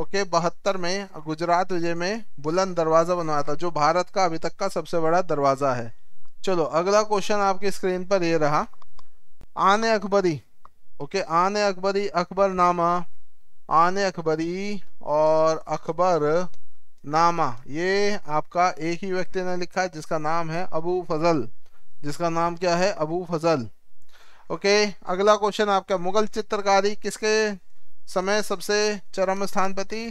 ओके बहत्तर में गुजरात विजय में बुलंद दरवाज़ा बनवाया था जो भारत का अभी तक का सबसे बड़ा दरवाज़ा है चलो अगला क्वेश्चन आपकी स्क्रीन पर ये रहा आने अकबरी ओके आने अकबरी अकबर नामा आने अकबरी और अकबर नामा ये आपका एक ही व्यक्ति ने लिखा है जिसका नाम है अबू फजल जिसका नाम क्या है अबू फजल ओके अगला क्वेश्चन आपका मुगल चित्रकारी किसके समय सबसे चरम स्थान पर थी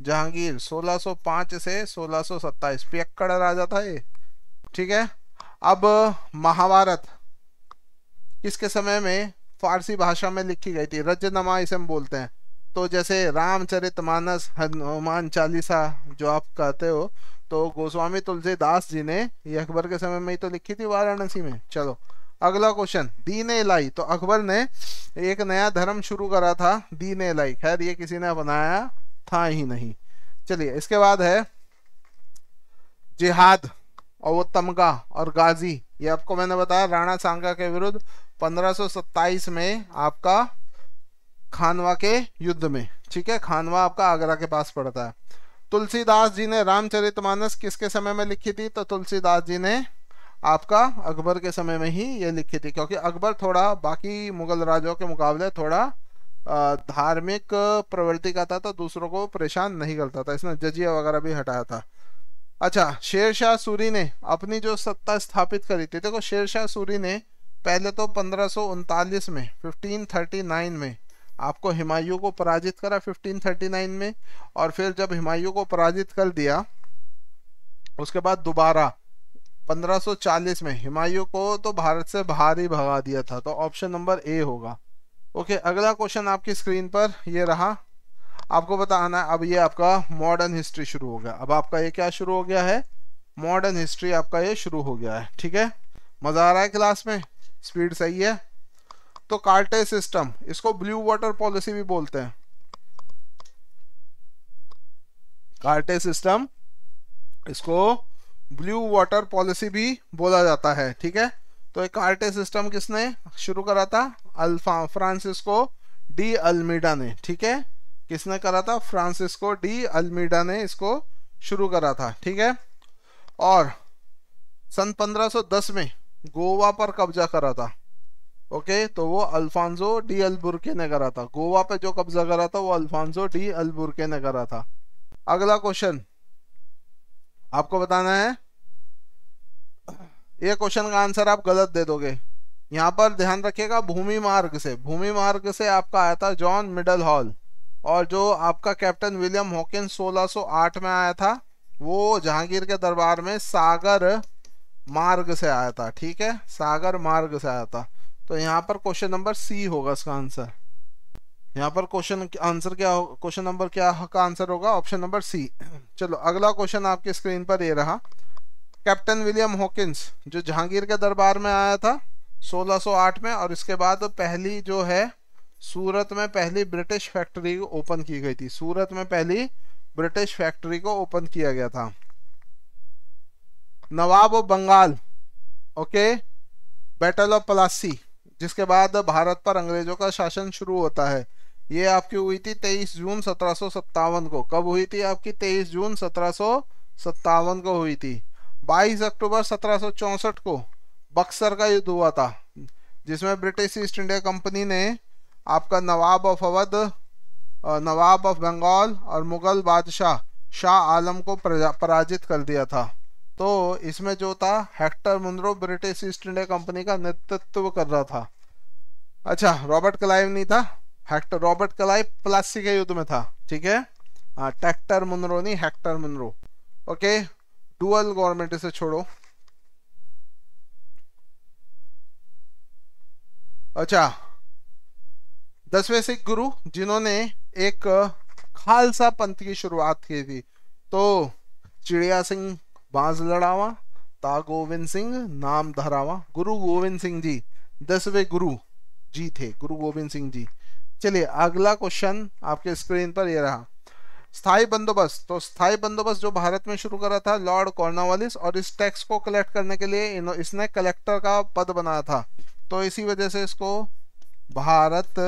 जहांगीर 1605 से 1627 सौ राजा था ये ठीक है अब महाभारत किसके समय में फारसी भाषा में लिखी गई थी रजनमा इसे हम बोलते हैं तो जैसे रामचरित मानस हनुमान चालीसा जो आप कहते हो तो गोस्वामी तुलसीदास जी ने ये अकबर के समय में ही तो लिखी थी वाराणसी में चलो अगला क्वेश्चन दीन लाई तो अकबर ने एक नया धर्म शुरू करा था दीन लाई खैर ये किसी ने बनाया था ही नहीं चलिए इसके बाद है जिहाद और वो तमगा और गाजी ये आपको मैंने बताया राणा सांगा के विरुद्ध 1527 में आपका खानवा के युद्ध में ठीक है खानवा आपका आगरा के पास पड़ता है तुलसीदास जी ने रामचरितमानस किसके समय में लिखी थी तो तुलसीदास जी ने आपका अकबर के समय में ही ये लिखी थी क्योंकि अकबर थोड़ा बाकी मुगल राजाओं के मुकाबले थोड़ा धार्मिक प्रवृत्ति का था तो दूसरों को परेशान नहीं करता था इसने जजिया वगैरह भी हटाया था अच्छा शेरशाह सूरी ने अपनी जो सत्ता स्थापित करी थी देखो शेरशाह सूरी ने पहले तो पंद्रह में फिफ्टीन में आपको हिमायू को पराजित करा 1539 में और फिर जब हिमायू को पराजित कर दिया उसके बाद दोबारा 1540 में हिमायू को तो भारत से बाहर ही भगा दिया था तो ऑप्शन नंबर ए होगा ओके अगला क्वेश्चन आपकी स्क्रीन पर ये रहा आपको बताना है अब ये आपका मॉडर्न हिस्ट्री शुरू हो गया अब आपका ये क्या शुरू हो गया है मॉडर्न हिस्ट्री आपका ये शुरू हो गया है ठीक है मज़ा आ रहा है क्लास में स्पीड सही है तो कार्टे सिस्टम इसको ब्लू वाटर पॉलिसी भी बोलते हैं कार्टे सिस्टम इसको ब्लू वाटर पॉलिसी भी बोला जाता है ठीक है तो एक कार्टे सिस्टम किसने शुरू करा था अल्फा फ्रांसिस्को डी अल्मीडा ने ठीक है किसने करा था फ्रांसिस्को डी अल्मीडा ने इसको शुरू करा था ठीक है और सन 1510 में गोवा पर कब्जा करा था ओके तो वो अल्फांजो डी अलबुरके ने करा था गोवा पे जो कब्जा करा था वो अल्फांजो डी अलबुरके ने करा था अगला क्वेश्चन आपको बताना है ये क्वेश्चन का आंसर आप गलत दे दोगे यहाँ पर ध्यान रखिएगा भूमि मार्ग से भूमि मार्ग से आपका आया था जॉन मिडल हॉल और जो आपका कैप्टन विलियम हॉकिन 1608 में आया था वो जहांगीर के दरबार में सागर मार्ग से आया था ठीक है सागर मार्ग से आया था तो यहाँ पर क्वेश्चन नंबर सी होगा इसका आंसर यहाँ पर क्वेश्चन आंसर क्या होगा क्वेश्चन नंबर क्या का आंसर होगा ऑप्शन नंबर सी चलो अगला क्वेश्चन आपके स्क्रीन पर ये रहा कैप्टन विलियम होकिंस जो जहांगीर के दरबार में आया था 1608 में और इसके बाद पहली जो है सूरत में पहली ब्रिटिश फैक्ट्री ओपन की गई थी सूरत में पहली ब्रिटिश फैक्ट्री को ओपन किया गया था nawab of Bengal okay battle of Plassey जिसके बाद भारत पर अंग्रेजों का शासन शुरू होता है ये आपकी हुई थी तेईस जून सत्रह को कब हुई थी आपकी तेईस जून सत्रह को हुई थी 22 अक्टूबर सत्रह को बक्सर का युद्ध हुआ था जिसमें ब्रिटिश ईस्ट इंडिया कंपनी ने आपका नवाब ऑफ अवध नवाब ऑफ बंगाल और मुगल बादशाह शाह आलम को पराजित कर दिया था तो इसमें जो था Hector Munro British East India company का नेतृत्व कर रहा था अच्छा रॉबर्ट क्लाइव नहीं था हेक्टर रॉबर्ट क्लाइव प्लासी के युद्ध में था ठीक है हाँ टेक्टर नहीं Hector Munro okay dual government इसे छोड़ो अच्छा दसवें सिख गुरु जिन्होंने एक खालसा पंथ की शुरुआत की थी तो चिड़िया सिंह बांस लड़ावा ता गोविंद सिंह नाम धरावा गुरु गोविंद सिंह जी दसवें गुरु जी थे गुरु गोविंद सिंह जी चलिए अगला क्वेश्चन आपके स्क्रीन पर ये रहा स्थाई बंदोबस्त तो स्थाई बंदोबस्त जो भारत में शुरू करा था लॉर्ड कॉर्नावालिस और इस टैक्स को कलेक्ट करने के लिए इसने कलेक्टर का पद बनाया था तो इसी वजह से इसको भारत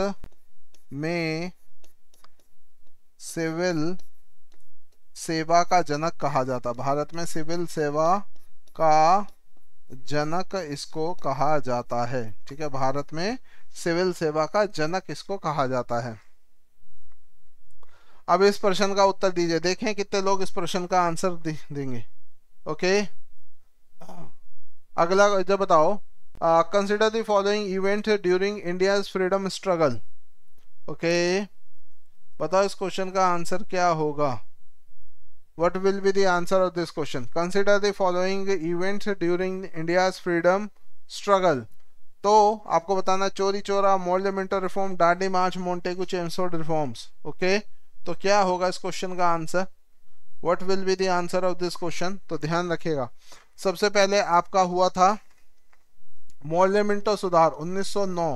में सिविल सेवा का जनक कहा जाता भारत में सिविल सेवा का जनक इसको कहा जाता है ठीक है भारत में सिविल सेवा का जनक इसको कहा जाता है अब इस प्रश्न का उत्तर दीजिए देखें कितने लोग इस प्रश्न का आंसर देंगे ओके अगला जब बताओ consider the following event during India freedom struggle okay बताओ इस क्वेश्चन का आंसर क्या होगा What will be the answer of this question? Consider the following events during India's freedom struggle. तो आपको बताना Chauri Chaura Morley Minto reform Dandi march मोन्टे कुछ एमसोड रिफॉर्म्स ओके तो क्या होगा इस क्वेश्चन का answer what will be the answer of this question तो ध्यान रखिएगा सबसे पहले आपका हुआ था मौल्य मिंटो सुधार 1909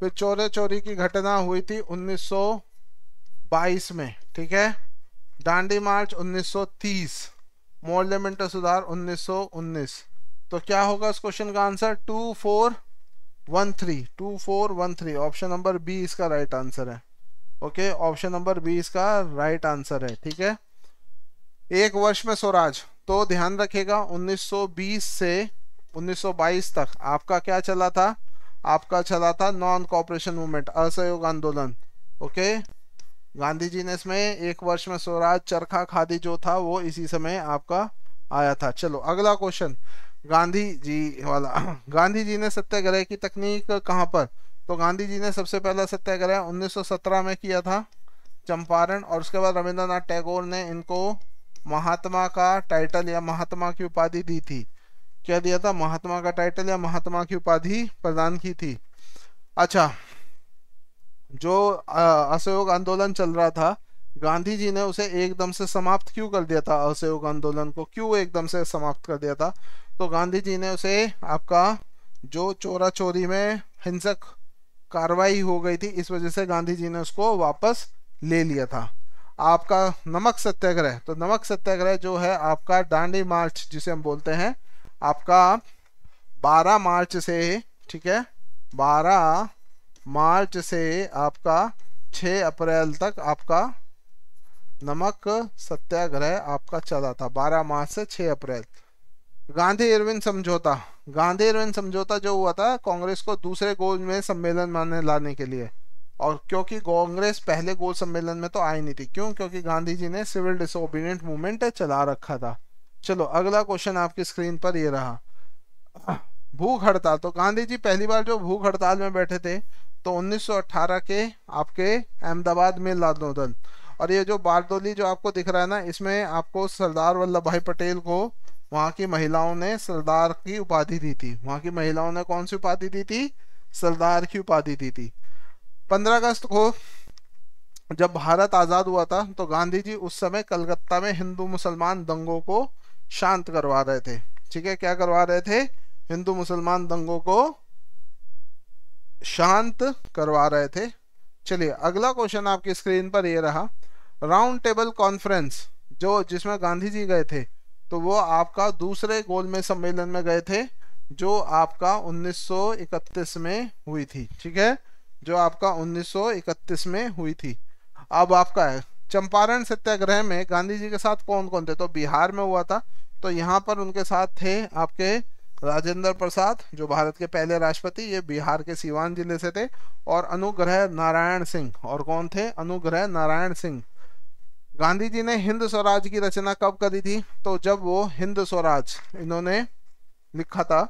फिर चोरे चोरी की घटना हुई थी 1922 में ठीक है डांडी मार्च 1930 मौर्य मिंटो सुधार 1919 तो क्या होगा इस क्वेश्चन का answer two four one three two four one three option number B इसका राइट आंसर है ओके ऑप्शन नंबर बी इसका राइट आंसर है ठीक है एक वर्ष में स्वराज तो ध्यान रखेगा 1920 से 1922 तक आपका क्या चला था आपका चला था नॉन कॉपरेशन मूवमेंट असहयोग आंदोलन ओके गांधी जी ने इसमें एक वर्ष में स्वराज चरखा खादी जो था वो इसी समय आपका आया था चलो अगला क्वेश्चन गांधी जी वाला गांधी जी ने सत्याग्रह की तकनीक कहाँ पर तो गांधी जी ने सबसे पहला सत्याग्रह 1917 में किया था चंपारण और उसके बाद रविंद्रनाथ टैगोर ने इनको महात्मा का टाइटल या महात्मा की उपाधि दी थी क्या दिया था महात्मा का टाइटल या महात्मा की उपाधि प्रदान की थी अच्छा जो असहयोग आंदोलन चल रहा था गांधी जी ने उसे एकदम से समाप्त क्यों कर दिया था असहयोग आंदोलन को क्यों एकदम से समाप्त कर दिया था तो गांधी जी ने उसे आपका जो चोरा चोरी में हिंसक कार्रवाई हो गई थी इस वजह से गांधी जी ने उसको वापस ले लिया था आपका नमक सत्याग्रह तो नमक सत्याग्रह जो है आपका डांडी मार्च जिसे हम बोलते हैं आपका 12 मार्च से ठीक है 12 मार्च से आपका 6 अप्रैल तक आपका नमक सत्याग्रह आपका चला था 12 मार्च से 6 अप्रैल गांधी इरविन समझौता गांधी इरविन समझौता जो हुआ था कांग्रेस को दूसरे गोल में सम्मेलन मानने लाने के लिए और क्योंकि कांग्रेस पहले गोल सम्मेलन में तो आई नहीं थी क्यों क्योंकि गांधी जी ने सिविल डिसोबीडियंट मूवमेंट चला रखा था चलो अगला क्वेश्चन आपकी स्क्रीन पर ये रहा भूख हड़ताल तो गांधी जी पहली बार जो भूख हड़ताल में बैठे थे तो 1918 के आपके अहमदाबाद में लादनोदन और ये जो बारदोली जो आपको दिख रहा है ना इसमें आपको सरदार वल्लभ भाई पटेल को वहाँ की महिलाओं ने सरदार की उपाधि दी थी वहाँ की महिलाओं ने कौन सी उपाधि दी थी सरदार की उपाधि दी थी 15 अगस्त को जब भारत आज़ाद हुआ था तो गांधी जी उस समय कलकत्ता में हिंदू मुसलमान दंगों को शांत करवा रहे थे ठीक है क्या करवा रहे थे हिंदू मुसलमान दंगों को शांत करवा रहे थे चलिए अगला क्वेश्चन आपकी स्क्रीन पर ये रहा राउंड टेबल कॉन्फ्रेंस जो जिसमें गांधी जी गए थे तो वो आपका दूसरे गोलमेज सम्मेलन में गए थे जो आपका 1931 में हुई थी ठीक है जो आपका 1931 में हुई थी अब आपका है चंपारण सत्याग्रह में गांधी जी के साथ कौन कौन थे तो बिहार में हुआ था तो यहाँ पर उनके साथ थे आपके राजेंद्र प्रसाद जो भारत के पहले राष्ट्रपति ये बिहार के सीवान जिले से थे और अनुग्रह नारायण सिंह और कौन थे अनुग्रह नारायण सिंह गांधी जी ने हिंद स्वराज की रचना कब करी थी तो जब वो हिंद स्वराज इन्होंने लिखा था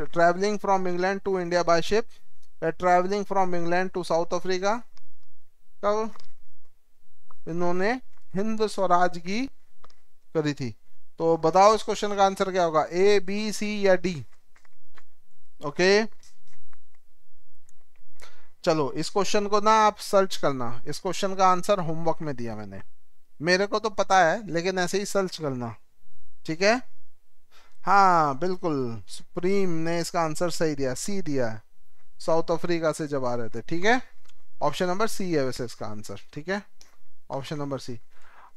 travelling from England to India by ship travelling from England to South Africa कब इन्होंने हिंद स्वराज की करी थी तो बताओ इस क्वेश्चन का आंसर क्या होगा ए बी सी या डी ओके चलो इस क्वेश्चन को ना आप सर्च करना इस क्वेश्चन का आंसर होमवर्क में दिया मैंने मेरे को तो पता है लेकिन ऐसे ही सर्च करना ठीक है हाँ बिल्कुल सुप्रीम ने इसका आंसर सही दिया सी दिया है साउथ अफ्रीका से जब आ रहे थे ठीक है ऑप्शन नंबर सी है वैसे इसका आंसर ठीक है option number C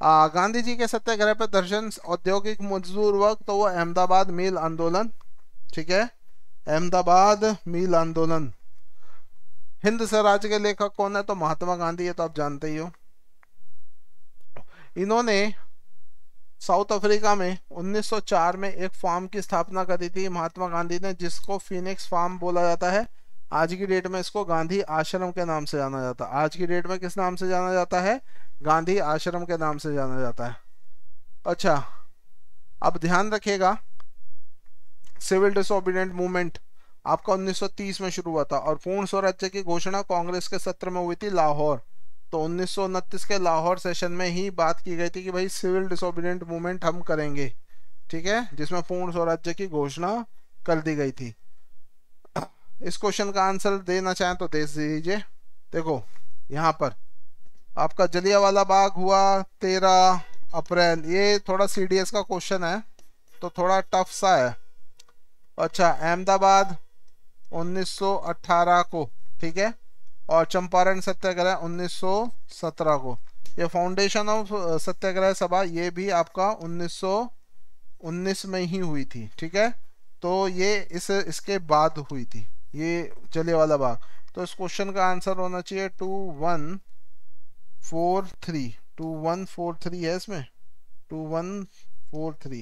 Gandhi ji के सत्याग्रह पर दर्शन औद्योगिक मजदूर वर्ग तो वो अहमदाबाद मिल आंदोलन ठीक है अहमदाबाद मिल आंदोलन हिंद स्वराज के लेखक कौन है तो महात्मा गांधी है तो आप जानते ही हो इन्होंने साउथ अफ्रीका में 1904 में एक फार्म की स्थापना करी थी महात्मा गांधी ने जिसको फिनिक्स फार्म बोला जाता है आज की डेट में इसको गांधी आश्रम के नाम से जाना जाता है आज की डेट में किस नाम से जाना जाता है गांधी आश्रम के नाम से जाना जाता है अच्छा अब ध्यान रखिएगा सिविल डिसोबिडेंट मूवमेंट आपका 1930 में शुरू हुआ था और पूर्ण स्वराज्य की घोषणा कांग्रेस के सत्र में हुई थी लाहौर तो उन्नीस के लाहौर सेशन में ही बात की गई थी कि भाई सिविल डिसोबिडेंट मूवमेंट हम करेंगे ठीक है जिसमें पूर्ण स्वराज्य की घोषणा कर दी गई थी इस क्वेश्चन का आंसर देना चाहें तो दे दीजिए देखो यहाँ पर आपका जलियावाला बाग हुआ तेरह अप्रैल ये थोड़ा सी का क्वेश्चन है तो थोड़ा टफ सा है अच्छा अहमदाबाद 1918 को ठीक है और चंपारण सत्याग्रह 1917 को ये फाउंडेशन ऑफ सत्याग्रह सभा ये भी आपका 1919 में ही हुई थी ठीक है तो ये इस इसके बाद हुई थी ये जलियावाला बाग तो इस क्वेश्चन का आंसर होना चाहिए two one four three two one four three है इसमें two one four three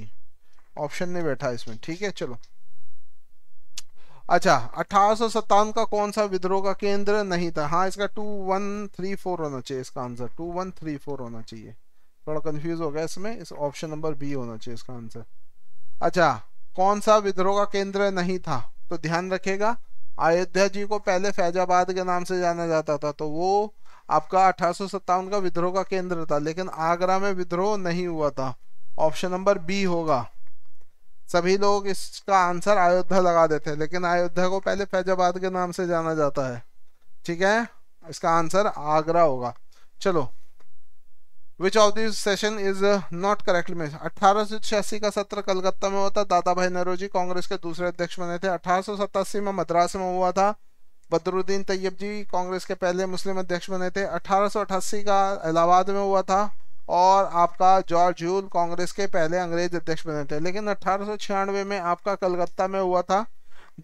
option नहीं बैठा इसमें ठीक है चलो अच्छा अठारह का कौन सा विद्रोह का केंद्र नहीं था हाँ इसका टू वन थ्री फोर होना चाहिए इसका answer two one three four होना चाहिए थोड़ा कंफ्यूज हो गया इसमें इस ऑप्शन नंबर बी होना चाहिए इसका आंसर अच्छा कौन सा विद्रोह का केंद्र नहीं था तो ध्यान रखेगा अयोध्या जी को पहले फैजाबाद के नाम से जाना जाता था तो वो आपका अठारह का विद्रोह का केंद्र था लेकिन आगरा में विद्रोह नहीं हुआ था ऑप्शन नंबर बी होगा सभी लोग इसका आंसर अयोध्या लगा देते हैं लेकिन अयोध्या को पहले फैजाबाद के नाम से जाना जाता है ठीक है इसका आंसर आगरा होगा चलो which of this session is not correct मिस अठारह का सत्र कलकत्ता में हुआ था दादा भाई नेहरू जी कांग्रेस के दूसरे अध्यक्ष बने थे अठारह में मद्रास में हुआ था बदरुद्दीन तैयब जी कांग्रेस के पहले मुस्लिम अध्यक्ष बने थे 1888 का इलाहाबाद में हुआ था और आपका जॉर्ज यूल कांग्रेस के पहले अंग्रेज अध्यक्ष बने थे लेकिन अठारह में आपका कलकत्ता में हुआ था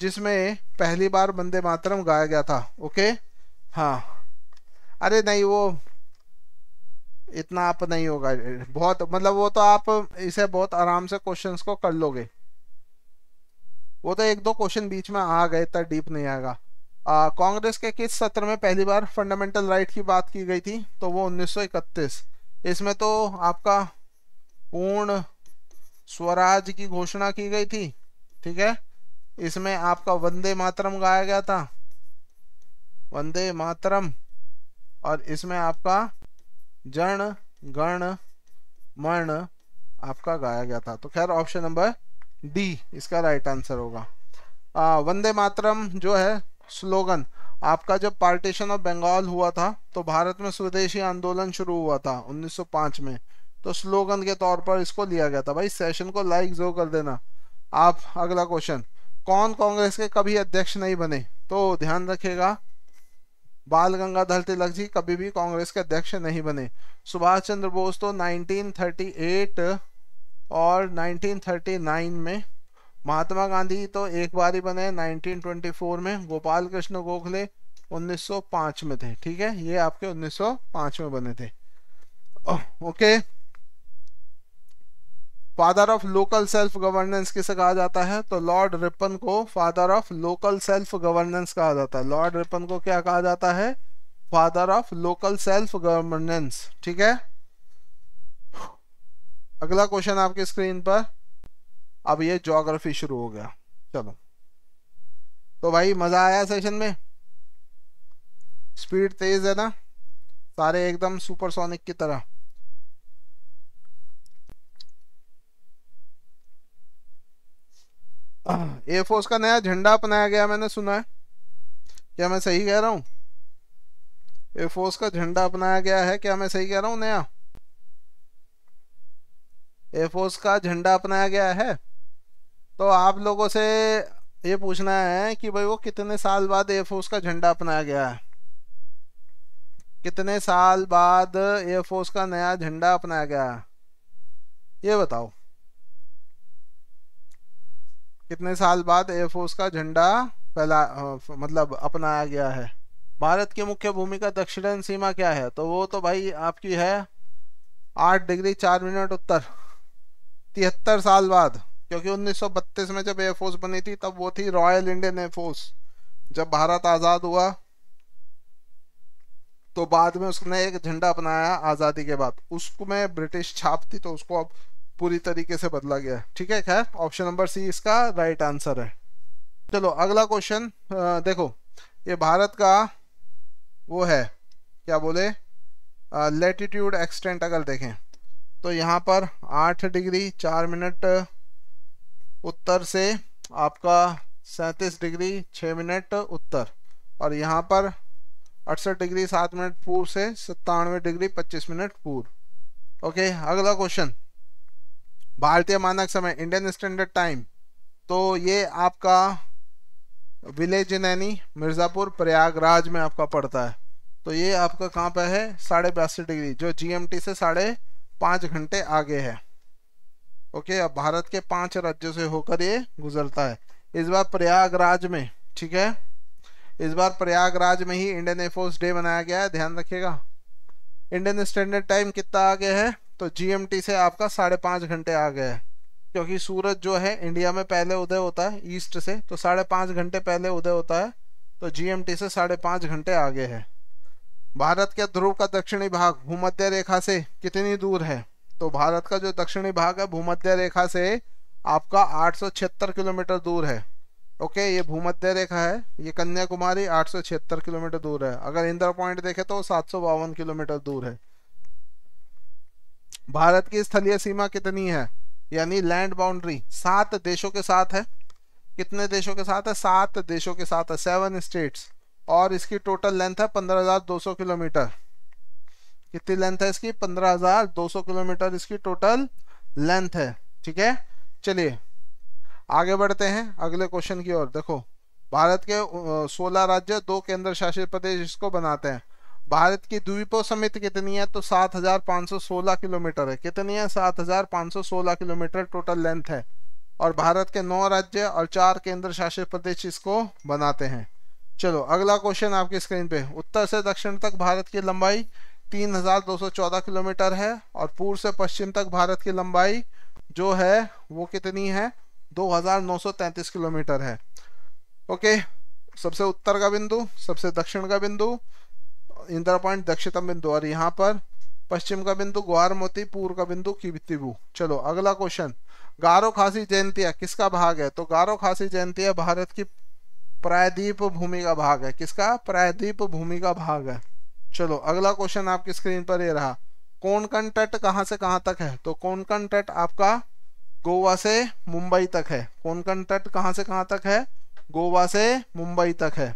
जिसमें पहली बार बंदे मातरम गाया गया था ओके हाँ अरे नहीं वो इतना आप नहीं होगा बहुत मतलब वो तो आप इसे बहुत आराम से क्वेश्चंस को कर लोगे वो तो एक दो क्वेश्चन बीच में आ गए इतना डीप नहीं आएगा कांग्रेस के किस सत्र में पहली बार फंडामेंटल राइट की बात की गई थी तो वो 1931 इसमें तो आपका पूर्ण स्वराज की घोषणा की गई थी ठीक है इसमें आपका वंदे मातरम गाया गया था वंदे मातरम और इसमें आपका जन गण मण आपका गाया गया था तो खैर ऑप्शन नंबर डी इसका राइट आंसर होगा आ, वंदे मातरम जो है स्लोगन आपका जब पार्टीशन ऑफ बंगाल हुआ था तो भारत में स्वदेशी आंदोलन शुरू हुआ था 1905 में तो स्लोगन के तौर पर इसको लिया गया था भाई सेशन को लाइक जो कर देना आप अगला क्वेश्चन कौन कांग्रेस के कभी अध्यक्ष नहीं बने तो ध्यान रखेगा बाल गंगाधर तिलक जी कभी भी कांग्रेस के अध्यक्ष नहीं बने सुभाष चंद्र बोस तो 1938 और 1939 में महात्मा गांधी तो एक बार ही बने 1924 में गोपाल कृष्ण गोखले 1905 में थे ठीक है ये आपके 1905 में बने थे okay father of local self governance किसे कहा जाता है तो लॉर्ड रिपन को father of local self governance कहा जाता है लॉर्ड रिपन को क्या कहा जाता है father of local self governance ठीक है अगला क्वेश्चन आपकी स्क्रीन पर अब ये जोग्राफी शुरू हो गया चलो तो भाई मज़ा आया सेशन में स्पीड तेज़ है ना सारे एकदम सुपरसोनिक की तरह एयरफोर्स का नया झंडा अपनाया गया मैंने सुना है क्या मैं सही कह रहा हूँ एयरफोर्स फोर्स का झंडा अपनाया गया है क्या मैं सही कह रहा हूँ नया एयरफोर्स का झंडा अपनाया गया है तो आप लोगों से ये पूछना है कि भाई वो कितने साल बाद एयरफोर्स का झंडा अपनाया गया है कितने साल बाद एयरफोर्स का नया झंडा अपनाया गया है ये बताओ कितने साल बाद एयरफोर्स का झंडा फैला मतलब अपनाया गया है भारत की मुख्य भूमि का दक्षिण सीमा क्या है तो वो तो भाई आपकी है आठ डिग्री चार मिनट उत्तर तिहत्तर साल बाद क्योंकि 1932 में जब एयरफोर्स बनी थी तब वो थी रॉयल इंडियन एयरफोर्स जब भारत आज़ाद हुआ तो बाद में उसने एक झंडा अपनाया आज़ादी के बाद उसमें ब्रिटिश छाप थी तो उसको अब पूरी तरीके से बदला गया ठीक है खैर ऑप्शन नंबर सी इसका राइट आंसर है चलो अगला क्वेश्चन देखो ये भारत का वो है क्या बोले लेटीट्यूड एक्सटेंट अगर देखें तो यहाँ पर आठ डिग्री चार मिनट उत्तर से आपका सैंतीस डिग्री छः मिनट उत्तर और यहाँ पर अड़सठ डिग्री सात मिनट पूर्व से सत्तानवे डिग्री पच्चीस मिनट पूर्व ओके अगला क्वेश्चन भारतीय मानक समय इंडियन स्टैंडर्ड टाइम तो ये आपका विलेज नैनी मिर्ज़ापुर प्रयागराज में आपका पड़ता है तो ये आपका कहाँ पर है साढ़े बयासी डिग्री जो जीएमटी से साढ़े पाँच घंटे आगे है ओके अब भारत के पांच राज्यों से होकर ये गुजरता है इस बार प्रयागराज में ठीक है इस बार प्रयागराज में ही इंडियन एयरफोर्स डे मनाया गया है ध्यान रखिएगा इंडियन स्टैंडर्ड टाइम कितना आ गया है तो जीएमटी से आपका साढ़े पाँच घंटे आ गया है क्योंकि सूरज जो है इंडिया में पहले उदय होता है ईस्ट से तो साढ़े पाँच घंटे पहले उदय होता है तो जीएमटी से साढ़े पाँच घंटे आगे है भारत के ध्रुव का दक्षिणी भाग भूमध्य रेखा से कितनी दूर है तो भारत का जो दक्षिणी भाग है भूमध्य रेखा से आपका आठ किलोमीटर दूर है ओके ये भूमध्य रेखा है ये कन्याकुमारी आठ किलोमीटर दूर है अगर इंदिरा पॉइंट देखे तो सात किलोमीटर दूर है भारत की स्थलीय सीमा कितनी है यानी लैंड बाउंड्री सात देशों के साथ है कितने देशों के साथ है सात देशों के साथ है सेवन स्टेट्स और इसकी टोटल लेंथ है पंद्रह हजार दो सौ किलोमीटर कितनी लेंथ है इसकी पंद्रह हजार दो सौ किलोमीटर इसकी टोटल लेंथ है ठीक है चलिए आगे बढ़ते हैं अगले क्वेश्चन की ओर देखो भारत के सोलह राज्य दो केंद्र शासित प्रदेश इसको बनाते हैं भारत की द्वीपों समिति कितनी है तो 7,516 किलोमीटर है कितनी है 7,516 किलोमीटर टोटल लेंथ है और भारत के नौ राज्य और चार केंद्र शासित प्रदेश इसको बनाते हैं चलो अगला क्वेश्चन आपकी स्क्रीन पे उत्तर से दक्षिण तक भारत की लंबाई 3,214 किलोमीटर है और पूर्व से पश्चिम तक भारत की लंबाई जो है वो कितनी है 2,933 किलोमीटर है ओके सबसे उत्तर का बिंदु सबसे दक्षिण का बिंदु इंदिरा पॉइंट दक्षिणतम बिंदु और यहाँ पर पश्चिम का बिंदु ग्वार मोती पूर्व का बिंदु की चलो अगला क्वेश्चन गारो खासी जयंतिया किसका भाग है तो गारो खासी जयंतिया भारत की प्रायद्वीप भूमि का भाग है किसका प्रायद्वीप भूमि का भाग है चलो अगला क्वेश्चन आपकी स्क्रीन पर ये रहा कोंकण तट कहाँ से कहाँ तक है तो कौनकन तट आपका गोवा से मुंबई तक है कोंकण तट कहाँ से कहाँ तक है गोवा से मुंबई तक है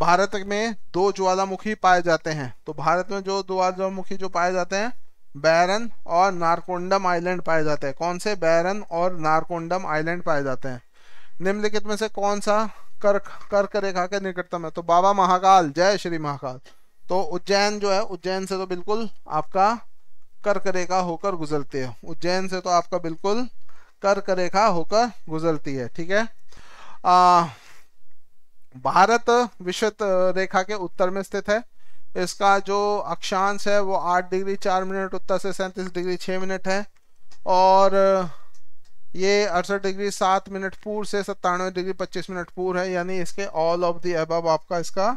भारत में दो ज्वालामुखी पाए जाते हैं तो भारत में जो दो ज्वालामुखी जो पाए जाते हैं बैरन और नारकोंडम आइलैंड पाए जाते हैं कौन से बैरन और नारकोंडम आइलैंड पाए जाते हैं निम्नलिखित में से कौन सा कर्क कर्क रेखा के निकटतम है तो बाबा महाकाल जय श्री महाकाल तो उज्जैन जो है उज्जैन से तो बिल्कुल आपका कर्क रेखा होकर गुजरती है उज्जैन से तो आपका बिल्कुल कर्क रेखा होकर गुजरती है ठीक है आ, भारत विश्व रेखा के उत्तर में स्थित है इसका जो अक्षांश है वो आठ डिग्री चार मिनट उत्तर से सैंतीस डिग्री छह मिनट है और ये अड़सठ डिग्री सात मिनट पूर्व से सत्तानवे डिग्री पच्चीस मिनट पूर्व है यानी इसके ऑल ऑफ द एबब आपका इसका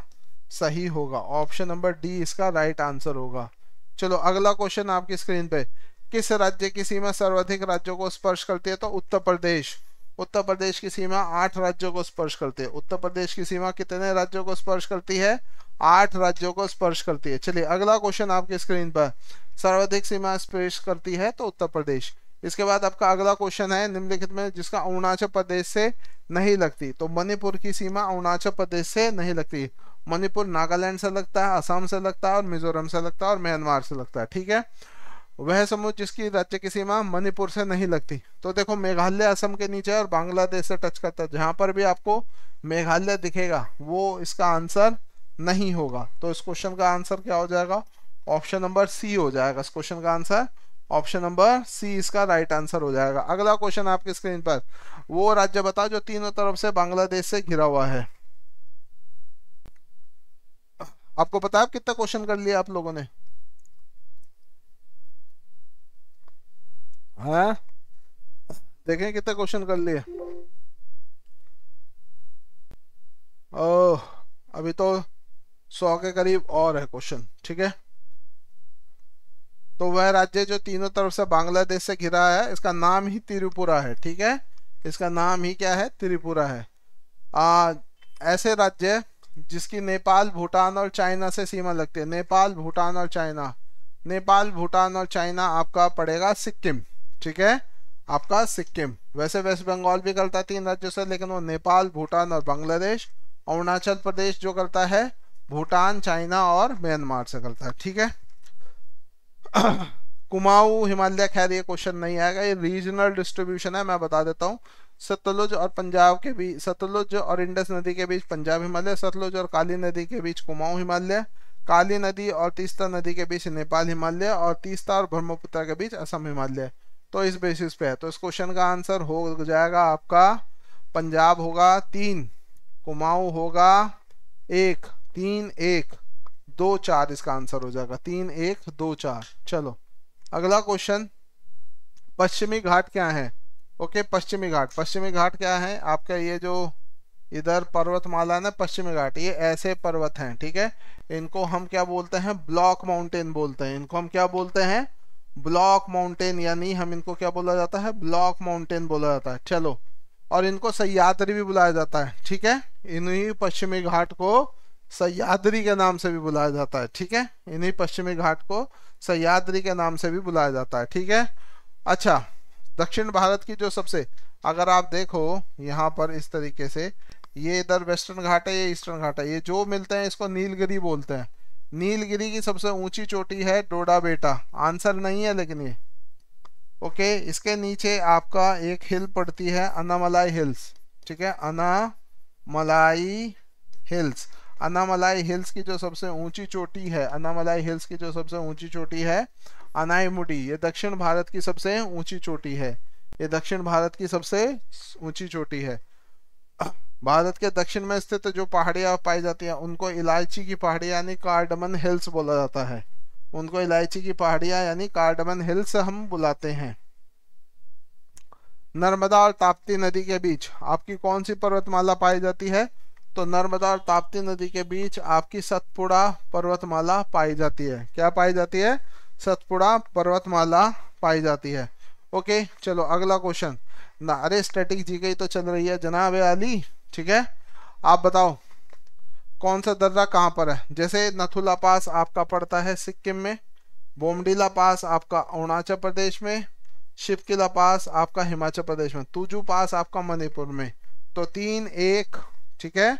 सही होगा ऑप्शन नंबर डी इसका राइट आंसर होगा चलो अगला क्वेश्चन आपकी स्क्रीन पे किस राज्य की सीमा सर्वाधिक राज्यों को स्पर्श करती है तो उत्तर प्रदेश उत्तर प्रदेश की सीमा आठ राज्यों को स्पर्श करती है उत्तर प्रदेश की सीमा कितने राज्यों को स्पर्श करती है आठ राज्यों को स्पर्श करती है चलिए अगला क्वेश्चन आपकी स्क्रीन पर सर्वाधिक सीमा स्पर्श करती है तो उत्तर प्रदेश इसके बाद आपका अगला क्वेश्चन है निम्नलिखित में जिसका अरुणाचल प्रदेश से नहीं लगती तो मणिपुर की सीमा अरुणाचल प्रदेश से नहीं लगती मणिपुर नागालैंड से लगता है असम से लगता है और मिजोरम से लगता है और म्यांमार से लगता है ठीक है वह समूह जिसकी राज्य की सीमा मणिपुर से नहीं लगती तो देखो मेघालय असम के नीचे और बांग्लादेश से टच करता है जहाँ पर भी आपको मेघालय दिखेगा वो इसका आंसर नहीं होगा तो इस क्वेश्चन का आंसर क्या हो जाएगा ऑप्शन नंबर सी हो जाएगा इस क्वेश्चन का आंसर ऑप्शन नंबर सी इसका राइट आंसर हो जाएगा अगला क्वेश्चन आपकी स्क्रीन पर वो राज्य बताओ जो तीनों तरफ से बांग्लादेश से घिरा हुआ है आपको पता है कितना क्वेश्चन कर लिया आप लोगों ने हाँ देखें कितना क्वेश्चन कर लिए ओह अभी तो सौ के करीब और है क्वेश्चन ठीक है तो वह राज्य जो तीनों तरफ से बांग्लादेश से घिरा है इसका नाम ही त्रिपुरा है ठीक है इसका नाम ही क्या है त्रिपुरा है आ, ऐसे राज्य जिसकी नेपाल भूटान और चाइना से सीमा लगती है नेपाल भूटान और चाइना नेपाल भूटान और चाइना आपका पड़ेगा सिक्किम ठीक है आपका सिक्किम वैसे वेस्ट बंगाल भी करता है तीन राज्यों से लेकिन वो नेपाल भूटान और बांग्लादेश अरुणाचल प्रदेश जो करता है भूटान चाइना और म्यांमार से करता है ठीक है कुमाऊ हिमालय खैर ये क्वेश्चन नहीं आएगा ये रीजनल डिस्ट्रीब्यूशन है मैं बता देता हूँ सतलुज और पंजाब के बीच सतलुज और इंडस नदी के बीच पंजाब हिमालय सतलुज और काली नदी के बीच कुमाऊ हिमालय काली नदी और तीस्ता नदी के बीच नेपाल हिमालय और तीस्ता और ब्रह्मपुत्र के बीच असम हिमालय तो इस बेसिस पे है तो इस क्वेश्चन का आंसर हो जाएगा आपका पंजाब होगा तीन कुमाऊ होगा एक तीन एक दो चार इसका आंसर हो जाएगा तीन एक दो चार चलो अगला क्वेश्चन पश्चिमी घाट क्या है ओके पश्चिमी घाट पश्चिमी घाट क्या है आपका ये जो इधर पर्वतमाला ना पश्चिमी घाट ये ऐसे पर्वत हैं ठीक है इनको हम क्या बोलते हैं ब्लॉक माउंटेन बोलते हैं इनको हम क्या बोलते हैं ब्लॉक माउंटेन यानी हम इनको क्या बोला जाता है ब्लॉक माउंटेन बोला जाता है चलो और इनको सयादरी भी बुलाया जाता है ठीक है इन्हीं पश्चिमी घाट को सयाद्री के नाम से भी बुलाया जाता है ठीक है इन्हीं पश्चिमी घाट को सयादरी के नाम से भी बुलाया जाता है ठीक है अच्छा दक्षिण भारत की जो सबसे अगर आप देखो यहाँ पर इस तरीके से ये इधर वेस्टर्न घाट है ये ईस्टर्न घाट है ये जो मिलते हैं इसको नीलगिरी बोलते हैं नीलगिरी की सबसे ऊंची चोटी है डोडा बेटा आंसर नहीं है लेकिन ये ओके इसके नीचे आपका एक हिल पड़ती है अनामलाई हिल्स ठीक है अनामलाई हिल्स अनामलाई हिल्स की जो सबसे ऊंची चोटी है अनामलाई हिल्स की जो सबसे ऊंची चोटी है अनाईमुडी ये दक्षिण भारत की सबसे ऊंची चोटी है ये दक्षिण भारत की सबसे ऊंची चोटी है भारत के दक्षिण में स्थित जो पहाड़ियां पाई जाती हैं उनको इलायची की पहाड़ी यानी कार्डमन हिल्स बोला जाता है उनको इलायची की पहाड़ियां यानी कार्डमन हिल्स हम बुलाते हैं नर्मदा और ताप्ती नदी के बीच आपकी कौन सी पर्वतमाला पाई जाती है तो नर्मदा और ताप्ती नदी के बीच आपकी सतपुड़ा पर्वतमाला पाई जाती है क्या पाई जाती है सतपुड़ा पर्वतमाला पाई जाती है ओके चलो अगला क्वेश्चन ना अरे स्टैटिक जी गई तो चल रही है जनाब अली ठीक है आप बताओ कौन सा दर्रा कहाँ पर है जैसे नथुला पास आपका पड़ता है सिक्किम में बोमडीला पास आपका अरुणाचल प्रदेश में शिवकिला पास आपका हिमाचल प्रदेश में तुजू पास आपका मणिपुर में तो तीन एक ठीक है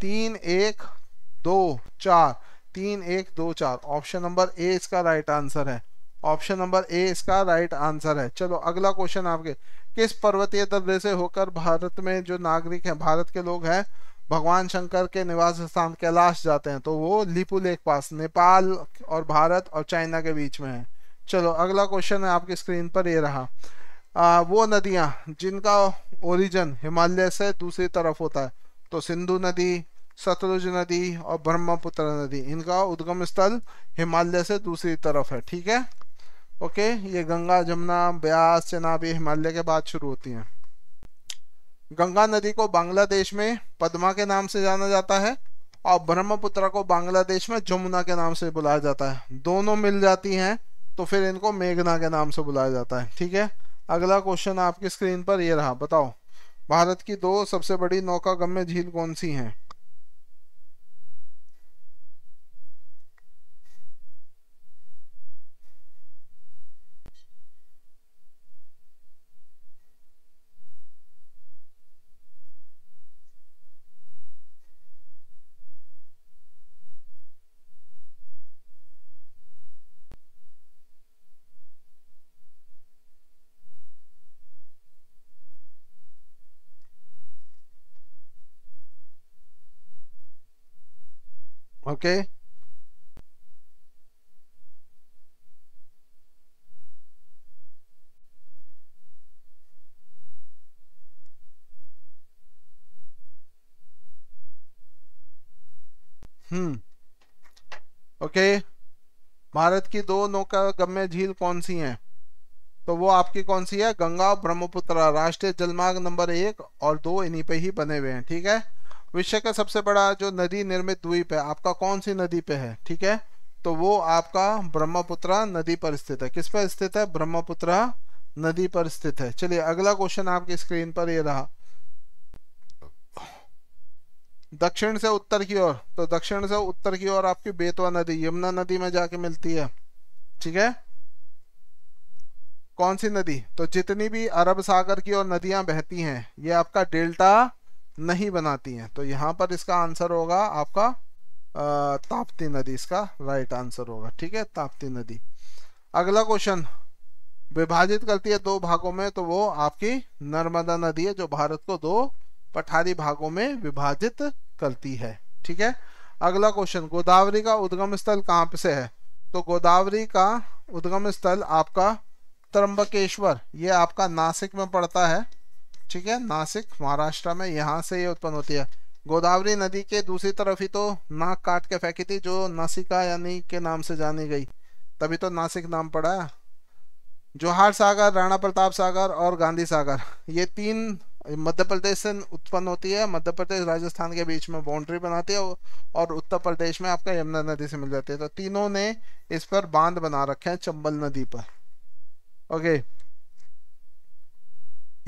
तीन एक दो चार तीन एक दो चार ऑप्शन नंबर ए इसका राइट आंसर है ऑप्शन नंबर ए इसका राइट आंसर है चलो अगला क्वेश्चन आपके किस पर्वतीय दर्रे से होकर भारत में जो नागरिक हैं भारत के लोग हैं भगवान शंकर के निवास स्थान कैलाश जाते हैं तो वो लिपू लेक पास नेपाल और भारत और चाइना के बीच में है चलो अगला क्वेश्चन है आपकी स्क्रीन पर ये रहा आ, वो नदियाँ जिनका ओरिजन हिमालय से दूसरी तरफ होता है तो सिंधु नदी सतलुज नदी और ब्रह्मपुत्र नदी इनका उद्गम स्थल हिमालय से दूसरी तरफ है ठीक है ओके ये गंगा जमुना ब्यास चनाबी हिमालय के बाद शुरू होती हैं गंगा नदी को बांग्लादेश में पद्मा के नाम से जाना जाता है और ब्रह्मपुत्र को बांग्लादेश में जमुना के नाम से बुलाया जाता है दोनों मिल जाती हैं तो फिर इनको मेघना के नाम से बुलाया जाता है ठीक है अगला क्वेश्चन आपकी स्क्रीन पर ये रहा बताओ भारत की दो सबसे बड़ी नौका गम्य झील कौन सी हैं ओके हम्म ओके भारत की दो नौका गम्य झील कौन सी हैं तो वो आपकी कौन सी है गंगा ब्रह्मपुत्र राष्ट्रीय जलमार्ग नंबर एक और दो इन्हीं पे ही बने हुए हैं ठीक है विश्व का सबसे बड़ा जो नदी निर्मित द्वीप है आपका कौन सी नदी पे है ठीक है तो वो आपका ब्रह्मपुत्र नदी पर स्थित है किस पर स्थित है ब्रह्मपुत्र नदी पर स्थित है चलिए अगला क्वेश्चन आपकी स्क्रीन पर ये रहा दक्षिण से उत्तर की ओर तो दक्षिण से उत्तर की ओर आपकी बेतवा नदी यमुना नदी में जाके मिलती है ठीक है कौन सी नदी तो जितनी भी अरब सागर की ओर नदियां बहती हैं ये आपका डेल्टा नहीं बनाती हैं तो यहाँ पर इसका आंसर होगा आपका ताप्ती नदी इसका राइट आंसर होगा ठीक है ताप्ती नदी अगला क्वेश्चन विभाजित करती है दो भागों में तो वो आपकी नर्मदा नदी है जो भारत को दो पठारी भागों में विभाजित करती है ठीक है अगला क्वेश्चन गोदावरी का उद्गम स्थल कहाँ पे से है तो गोदावरी का उद्गम स्थल आपका त्रम्बकेश्वर ये आपका नासिक में पड़ता है ठीक है नासिक महाराष्ट्र में यहाँ से ये उत्पन्न होती है गोदावरी नदी के दूसरी तरफ ही तो नाक काट के फेंकी थी जो नासिका यानी के नाम से जानी गई तभी तो नासिक नाम पड़ा जोहार सागर राणा प्रताप सागर और गांधी सागर ये तीन मध्य प्रदेश से उत्पन्न होती है मध्य प्रदेश राजस्थान के बीच में बाउंड्री बनाती है और उत्तर प्रदेश में आपका यमुना नदी से मिल जाती है तो तीनों ने इस पर बांध बना रखे हैं चंबल नदी पर ओके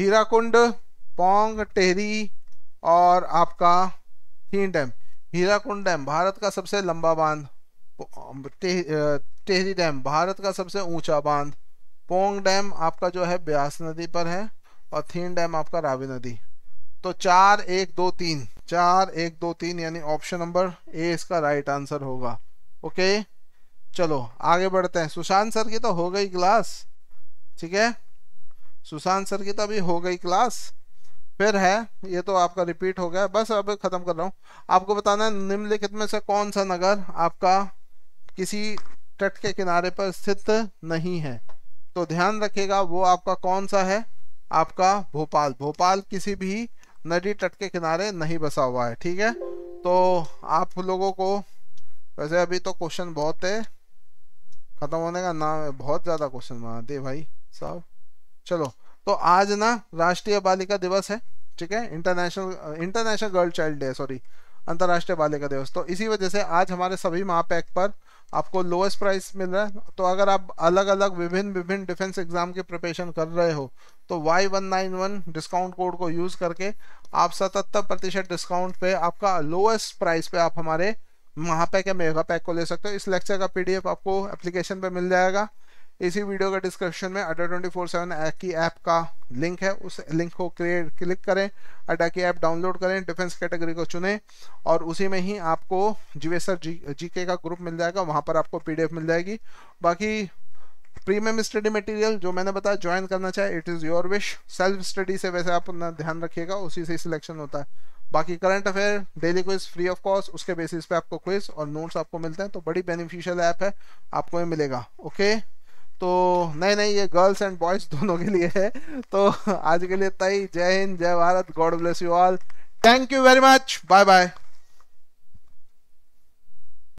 हीराकुंड पोंग टेहरी और आपका थीन डैम हीराकुंड डैम भारत का सबसे लंबा बांध टेहरी डैम भारत का सबसे ऊंचा बांध पोंग डैम आपका जो है ब्यास नदी पर है और थीन डैम आपका रावी नदी तो चार एक दो तीन चार एक दो तीन यानी ऑप्शन नंबर ए इसका राइट आंसर होगा ओके चलो आगे बढ़ते हैं सुशांत सर की तो हो गई क्लास ठीक है सुशांत सर की तो अभी हो गई क्लास फिर है ये तो आपका रिपीट हो गया बस अब ख़त्म कर रहा हूँ आपको बताना है निम्नलिखित में से कौन सा नगर आपका किसी तट के किनारे पर स्थित नहीं है तो ध्यान रखिएगा वो आपका कौन सा है आपका भोपाल भोपाल किसी भी नदी तट के किनारे नहीं बसा हुआ है ठीक है तो आप लोगों को वैसे अभी तो क्वेश्चन बहुत है ख़त्म होने का नाम है बहुत ज़्यादा क्वेश्चन बना दे भाई साहब चलो तो आज ना राष्ट्रीय बालिका दिवस है ठीक है international international girl child day sorry अंतर्राष्ट्रीय बालिका दिवस तो इसी वजह से आज हमारे सभी महापैक पर आपको लोएस्ट प्राइस मिल रहा है तो अगर आप अलग अलग विभिन्न विभिन्न डिफेंस एग्जाम की प्रिपरेशन कर रहे हो तो Y one nine one discount code को यूज़ करके आप सतहत्तर प्रतिशत डिस्काउंट पे आपका लोएस्ट प्राइस पे आप हमारे महापैक या मेगा पैक को ले सकते हो इस लेक्चर का पीडीएफ आपको एप्लीकेशन पे मिल जाएगा इसी वीडियो का डिस्क्रिप्शन में अड्डा ट्वेंटी फोर सेवन की ऐप का लिंक है उस लिंक को क्रिएट क्लिक करें अड्डा की ऐप डाउनलोड करें डिफेंस कैटेगरी को चुनें और उसी में ही आपको जीवेसर जी जीके का ग्रुप मिल जाएगा वहाँ पर आपको पीडीएफ मिल जाएगी बाकी प्रीमियम स्टडी मटेरियल जो मैंने बताया ज्वाइन करना चाहे it is your wish self study से वैसे आप अपना ध्यान रखिएगा उसी से सिलेक्शन होता है बाकी current affair daily quiz free of cost उसके बेसिस पे आपको क्विज और नोट्स आपको मिलते हैं तो बड़ी बेनिफिशियल ऐप है आपको ये मिलेगा ओके तो नहीं नहीं ये गर्ल्स एंड बॉयज दोनों के लिए है तो आज के लिए तय जय हिंद जय Bharat God bless you all thank you very much bye bye